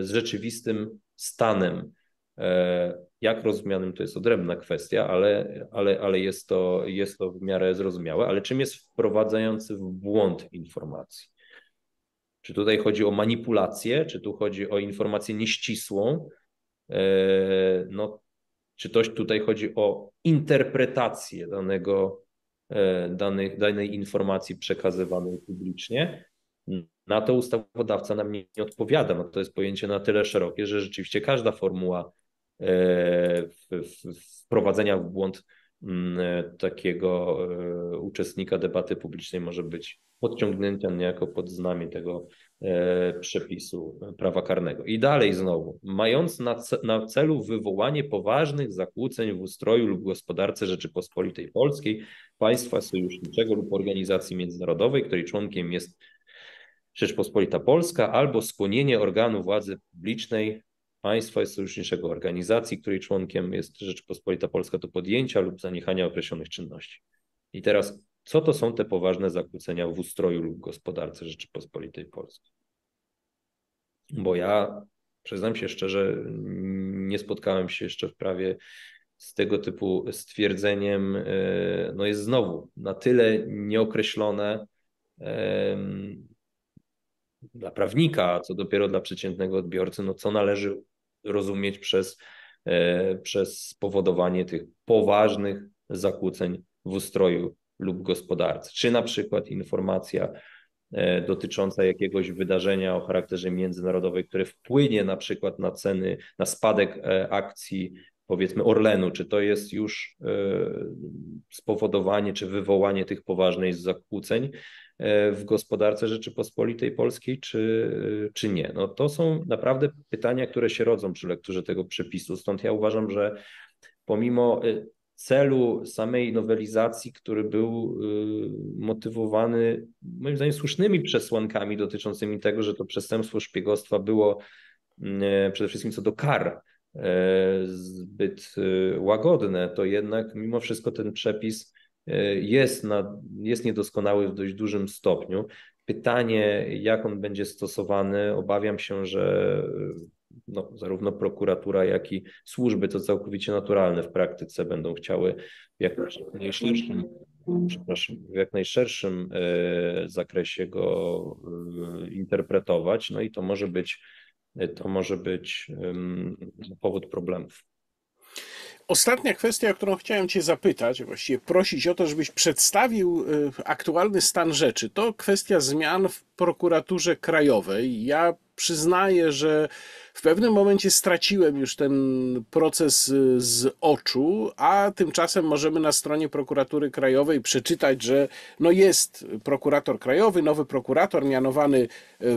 z rzeczywistym stanem. Jak rozumianym to jest odrębna kwestia, ale, ale, ale jest, to, jest to w miarę zrozumiałe. Ale czym jest wprowadzający w błąd informacji? Czy tutaj chodzi o manipulację, czy tu chodzi o informację nieścisłą? E, no, czy to tutaj chodzi o interpretację danego, e, danej danej informacji przekazywanej publicznie? Na to ustawodawca nam nie odpowiada. No to jest pojęcie na tyle szerokie, że rzeczywiście każda formuła wprowadzenia w błąd mm, takiego e, uczestnika debaty publicznej może być podciągnięcia niejako pod znamie tego e, przepisu prawa karnego. I dalej znowu, mając na, celu wywołanie poważnych zakłóceń w ustroju lub gospodarce Rzeczypospolitej Polskiej, państwa sojuszniczego lub organizacji międzynarodowej, której członkiem jest Rzeczpospolita Polska, albo skłonienie organu władzy publicznej państwa i sojuszniczego organizacji, której członkiem jest Rzeczpospolita Polska, do podjęcia lub zaniechania określonych czynności. I teraz, co to są te poważne zakłócenia w ustroju lub gospodarce Rzeczypospolitej Polskiej? Bo ja, przyznam się szczerze, nie spotkałem się jeszcze w prawie z tego typu stwierdzeniem, e, no jest znowu na tyle nieokreślone, dla prawnika, a co dopiero dla przeciętnego odbiorcy, no co należy rozumieć przez, e, przez spowodowanie tych poważnych zakłóceń w ustroju lub gospodarce. Czy na przykład informacja e, dotycząca jakiegoś wydarzenia o charakterze międzynarodowym, które wpłynie na przykład na ceny, na spadek e, akcji powiedzmy Orlenu, czy to jest już spowodowanie czy wywołanie tych poważnych zakłóceń E, w gospodarce Rzeczypospolitej Polskiej, czy, e, czy nie? No, to są naprawdę pytania, które się rodzą przy lekturze tego przepisu. Stąd ja uważam, że pomimo e, celu samej nowelizacji, który był motywowany moim zdaniem słusznymi przesłankami dotyczącymi tego, że to przestępstwo szpiegostwa było mm, przede wszystkim co do kar zbyt łagodne, to jednak mimo wszystko ten przepis E, jest, na, jest niedoskonały w dość dużym stopniu. Pytanie, jak on będzie stosowany, obawiam się, że e, no, zarówno prokuratura, jak i służby, to całkowicie naturalne w praktyce, będą chciały w jak najszerszym, przepraszam, w jak najszerszym e, zakresie go interpretować, no i to może być, to może być powód problemów. Ostatnia kwestia, o którą chciałem Cię zapytać, właściwie prosić o to, żebyś przedstawił e, aktualny stan rzeczy, to kwestia zmian w prokuraturze krajowej. Ja przyznaję, że w pewnym momencie straciłem już ten proces y, z oczu, a tymczasem możemy na stronie prokuratury krajowej przeczytać, że no jest prokurator krajowy, nowy prokurator mianowany y,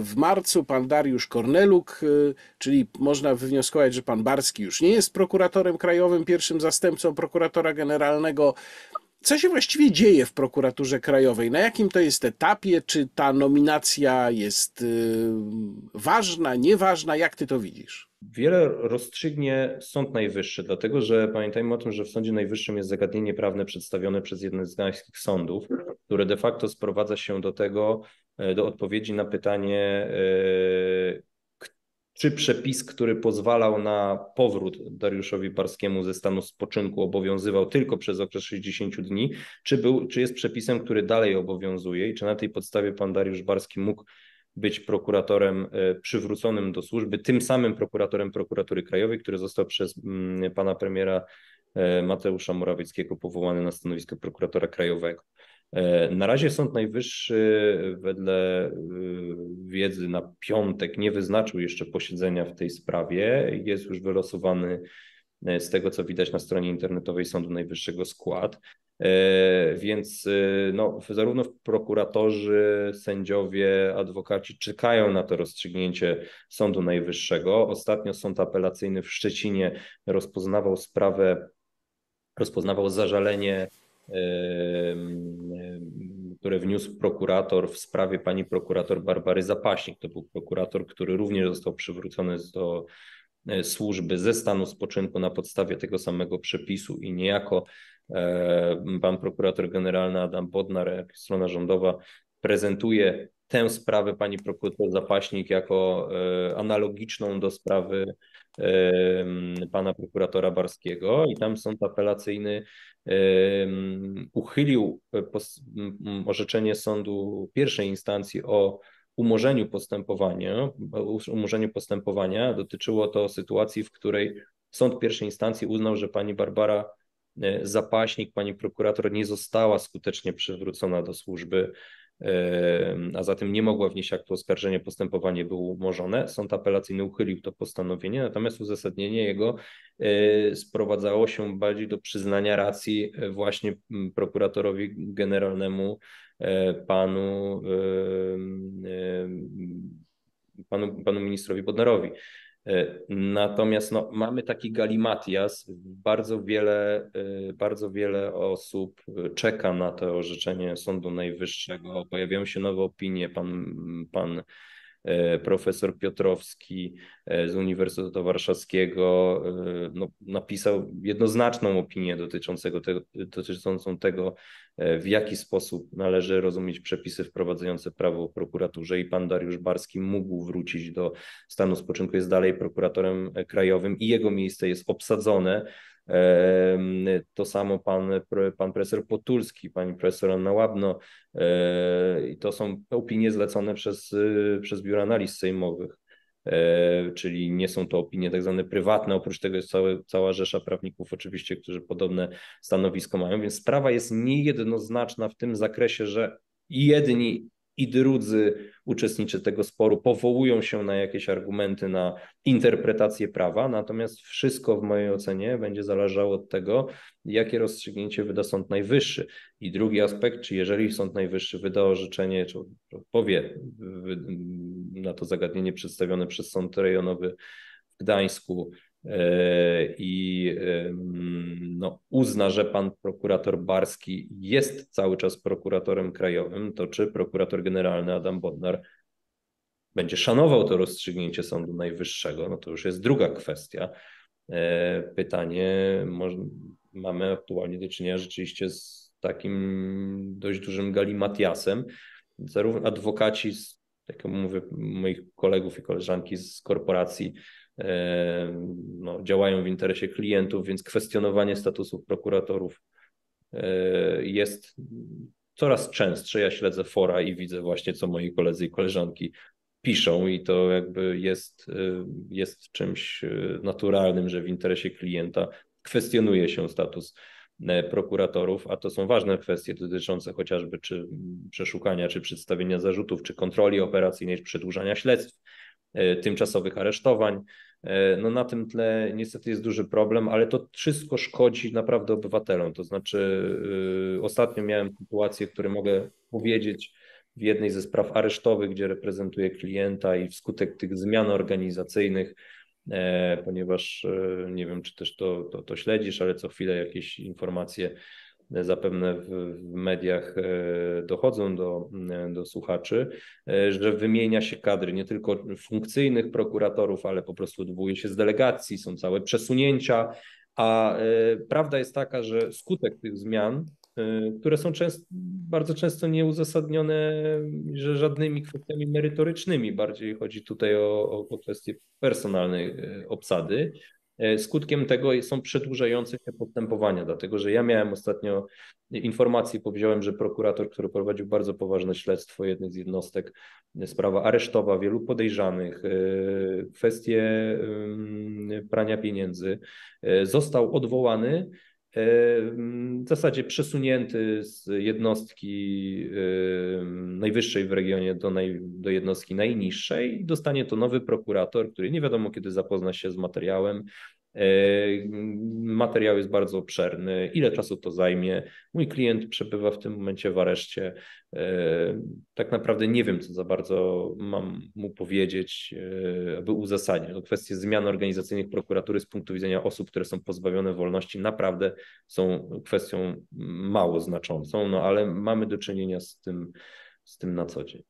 w marcu, pan Dariusz Korneluk, y, czyli można wywnioskować, że pan Barski już nie jest prokuratorem krajowym, pierwszym zastępcą prokuratora generalnego co się właściwie dzieje w prokuraturze krajowej? Na jakim to jest etapie? Czy ta nominacja jest y, ważna, nieważna? Jak ty to widzisz? Wiele rozstrzygnie Sąd Najwyższy, dlatego że pamiętajmy o tym, że w Sądzie Najwyższym jest zagadnienie prawne przedstawione przez jeden z gdańskich sądów, które de facto sprowadza się do tego, y, do odpowiedzi na pytanie, y, czy przepis, który pozwalał na powrót Dariuszowi Barskiemu ze stanu spoczynku obowiązywał tylko przez okres 60 dni, czy, był, czy jest przepisem, który dalej obowiązuje i czy na tej podstawie pan Dariusz Barski mógł być prokuratorem e, przywróconym do służby, tym samym prokuratorem prokuratury krajowej, który został przez mm, pana premiera e, Mateusza Morawieckiego powołany na stanowisko prokuratora krajowego. E, na razie Sąd Najwyższy, e, wedle e, wiedzy na piątek, nie wyznaczył jeszcze posiedzenia w tej sprawie. Jest już wylosowany, z tego co widać na stronie internetowej Sądu Najwyższego, skład. Więc no, zarówno prokuratorzy, sędziowie, adwokaci czekają na to rozstrzygnięcie Sądu Najwyższego. Ostatnio Sąd Apelacyjny w Szczecinie rozpoznawał sprawę, rozpoznawał zażalenie które wniósł prokurator w sprawie pani prokurator Barbary Zapaśnik. To był prokurator, który również został przywrócony do e, służby ze stanu spoczynku na podstawie tego samego przepisu i niejako e, pan prokurator generalny Adam Bodnar, strona rządowa, prezentuje tę sprawę pani prokurator Zapaśnik jako e, analogiczną do sprawy pana prokuratora Barskiego i tam sąd apelacyjny uchylił e, orzeczenie sądu pierwszej instancji o umorzeniu postępowania. umorzeniu postępowania dotyczyło to sytuacji, w której sąd pierwszej instancji uznał, że pani Barbara e, Zapaśnik, pani prokurator nie została skutecznie przywrócona do służby a zatem nie mogła wnieść aktu oskarżenia, postępowanie było umorzone. Sąd apelacyjny uchylił to postanowienie, natomiast uzasadnienie jego e, sprowadzało się bardziej do przyznania racji e, właśnie prokuratorowi generalnemu e, panu panu, panu ministrowi Bodnarowi. E, natomiast no, mamy taki galimatias. Bardzo wiele, e, bardzo wiele osób e, czeka na to orzeczenie Sądu Najwyższego. Pojawiają się nowe opinie. Pan, pan E, profesor Piotrowski e, z Uniwersytetu Warszawskiego e, no, napisał jednoznaczną opinię dotyczącego tego, dotyczącą tego, w jaki sposób należy rozumieć przepisy wprowadzające prawo o prokuraturze i pan Dariusz Barski mógł wrócić do stanu spoczynku, jest dalej prokuratorem krajowym i jego miejsce jest obsadzone. To samo pan, pan profesor Potulski, pani profesor Anna Łabno. E, I to są opinie zlecone przez, przez Biuro Analiz Sejmowych e, czyli nie są to opinie tak zwane prywatne, oprócz tego jest cały, cała rzesza prawników oczywiście, którzy podobne stanowisko mają, więc sprawa jest niejednoznaczna w tym zakresie, że jedni i drudzy uczestnicy tego sporu powołują się na jakieś argumenty, na interpretację prawa, natomiast wszystko w mojej ocenie będzie zależało od tego, jakie rozstrzygnięcie wyda Sąd Najwyższy. I drugi aspekt, czy jeżeli Sąd Najwyższy wyda orzeczenie, czy powie na to zagadnienie przedstawione przez Sąd Rejonowy w Gdańsku, E, i no, uzna, że pan prokurator Barski jest cały czas prokuratorem krajowym, to czy prokurator generalny Adam Bodnar będzie szanował to rozstrzygnięcie Sądu Najwyższego, no to już jest druga kwestia. E, pytanie, mamy aktualnie do czynienia rzeczywiście z takim dość dużym galimatiasem. Zarówno adwokaci, jak mówię, moich kolegów i koleżanki z korporacji, no, działają w interesie klientów, więc kwestionowanie statusu prokuratorów e, jest coraz częstsze. Ja śledzę fora i widzę właśnie, co moi koledzy i koleżanki piszą, i to jakby jest, e, jest czymś e, naturalnym, że w interesie klienta kwestionuje się status prokuratorów, a to są ważne kwestie dotyczące chociażby czy przeszukania, czy przedstawienia zarzutów, czy kontroli operacyjnej, czy przedłużania śledztw. E, tymczasowych aresztowań. E, no na tym tle niestety jest duży problem, ale to wszystko szkodzi naprawdę obywatelom. To znaczy, e, ostatnio miałem sytuację, które mogę powiedzieć w jednej ze spraw aresztowych, gdzie reprezentuję klienta i wskutek tych zmian organizacyjnych, ponieważ nie wiem, czy też to, to, to śledzisz, ale co chwilę jakieś informacje zapewne w mediach e, dochodzą do, e, do słuchaczy, e, że wymienia się kadry nie tylko funkcyjnych prokuratorów, ale po prostu odwołuje się z delegacji, są całe przesunięcia. A prawda jest taka, że skutek tych zmian które są często, bardzo często nieuzasadnione że żadnymi kwestiami merytorycznymi. Bardziej chodzi tutaj o, o, kwestie personalnej obsady. E, skutkiem tego są przedłużające się postępowania, dlatego że ja miałem ostatnio informację, powiedziałem, że prokurator, który prowadził bardzo poważne śledztwo jednej z jednostek, e, sprawa aresztowa wielu podejrzanych, e, kwestie prania pieniędzy, został odwołany w zasadzie przesunięty z jednostki najwyższej w regionie do, naj, do jednostki najniższej. Dostanie to nowy prokurator, który nie wiadomo kiedy zapozna się z materiałem, Yy, materiał jest bardzo obszerny. Ile czasu to zajmie? Mój klient przebywa w tym momencie w areszcie. Yy, tak naprawdę nie wiem, co za bardzo mam mu powiedzieć, yy, aby uzasadnić. To no, kwestie zmian organizacyjnych prokuratury z punktu widzenia osób, które są pozbawione wolności, naprawdę są kwestią mało znaczącą, no ale mamy do czynienia z tym, z tym na co dzień.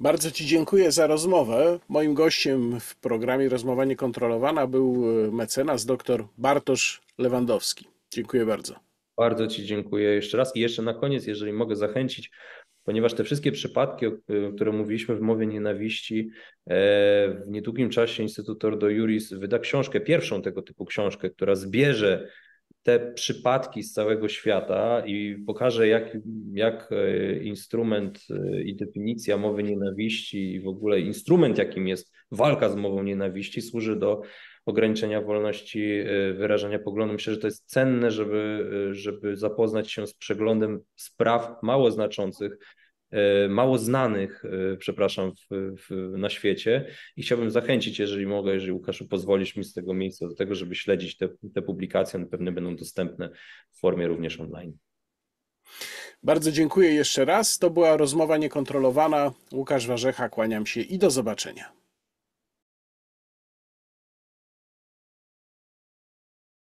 Bardzo Ci dziękuję za rozmowę. Moim gościem w programie Rozmowa Niekontrolowana był e, mecenas dr Bartosz Lewandowski. Dziękuję bardzo. Bardzo Ci dziękuję jeszcze raz i jeszcze na koniec, jeżeli mogę zachęcić, ponieważ te wszystkie przypadki, o e, których mówiliśmy w mowie nienawiści, e, w niedługim czasie Instytut Ordo Juris wyda książkę, pierwszą tego typu książkę, która zbierze te przypadki z całego świata i pokażę, jak, jak e, instrument e, i definicja mowy nienawiści i w ogóle instrument, jakim jest walka z mową nienawiści, służy do ograniczenia wolności e, wyrażania poglądu. Myślę, że to jest cenne, żeby, żeby zapoznać się z przeglądem spraw mało znaczących E, mało znanych, e, przepraszam, w, w, na świecie i chciałbym zachęcić, jeżeli mogę, jeżeli Łukaszu pozwolisz mi z tego miejsca do tego, żeby śledzić te, te publikacje, one pewnie będą dostępne w formie również online. Bardzo dziękuję jeszcze raz. To była rozmowa niekontrolowana. Łukasz Warzecha, kłaniam się i do zobaczenia.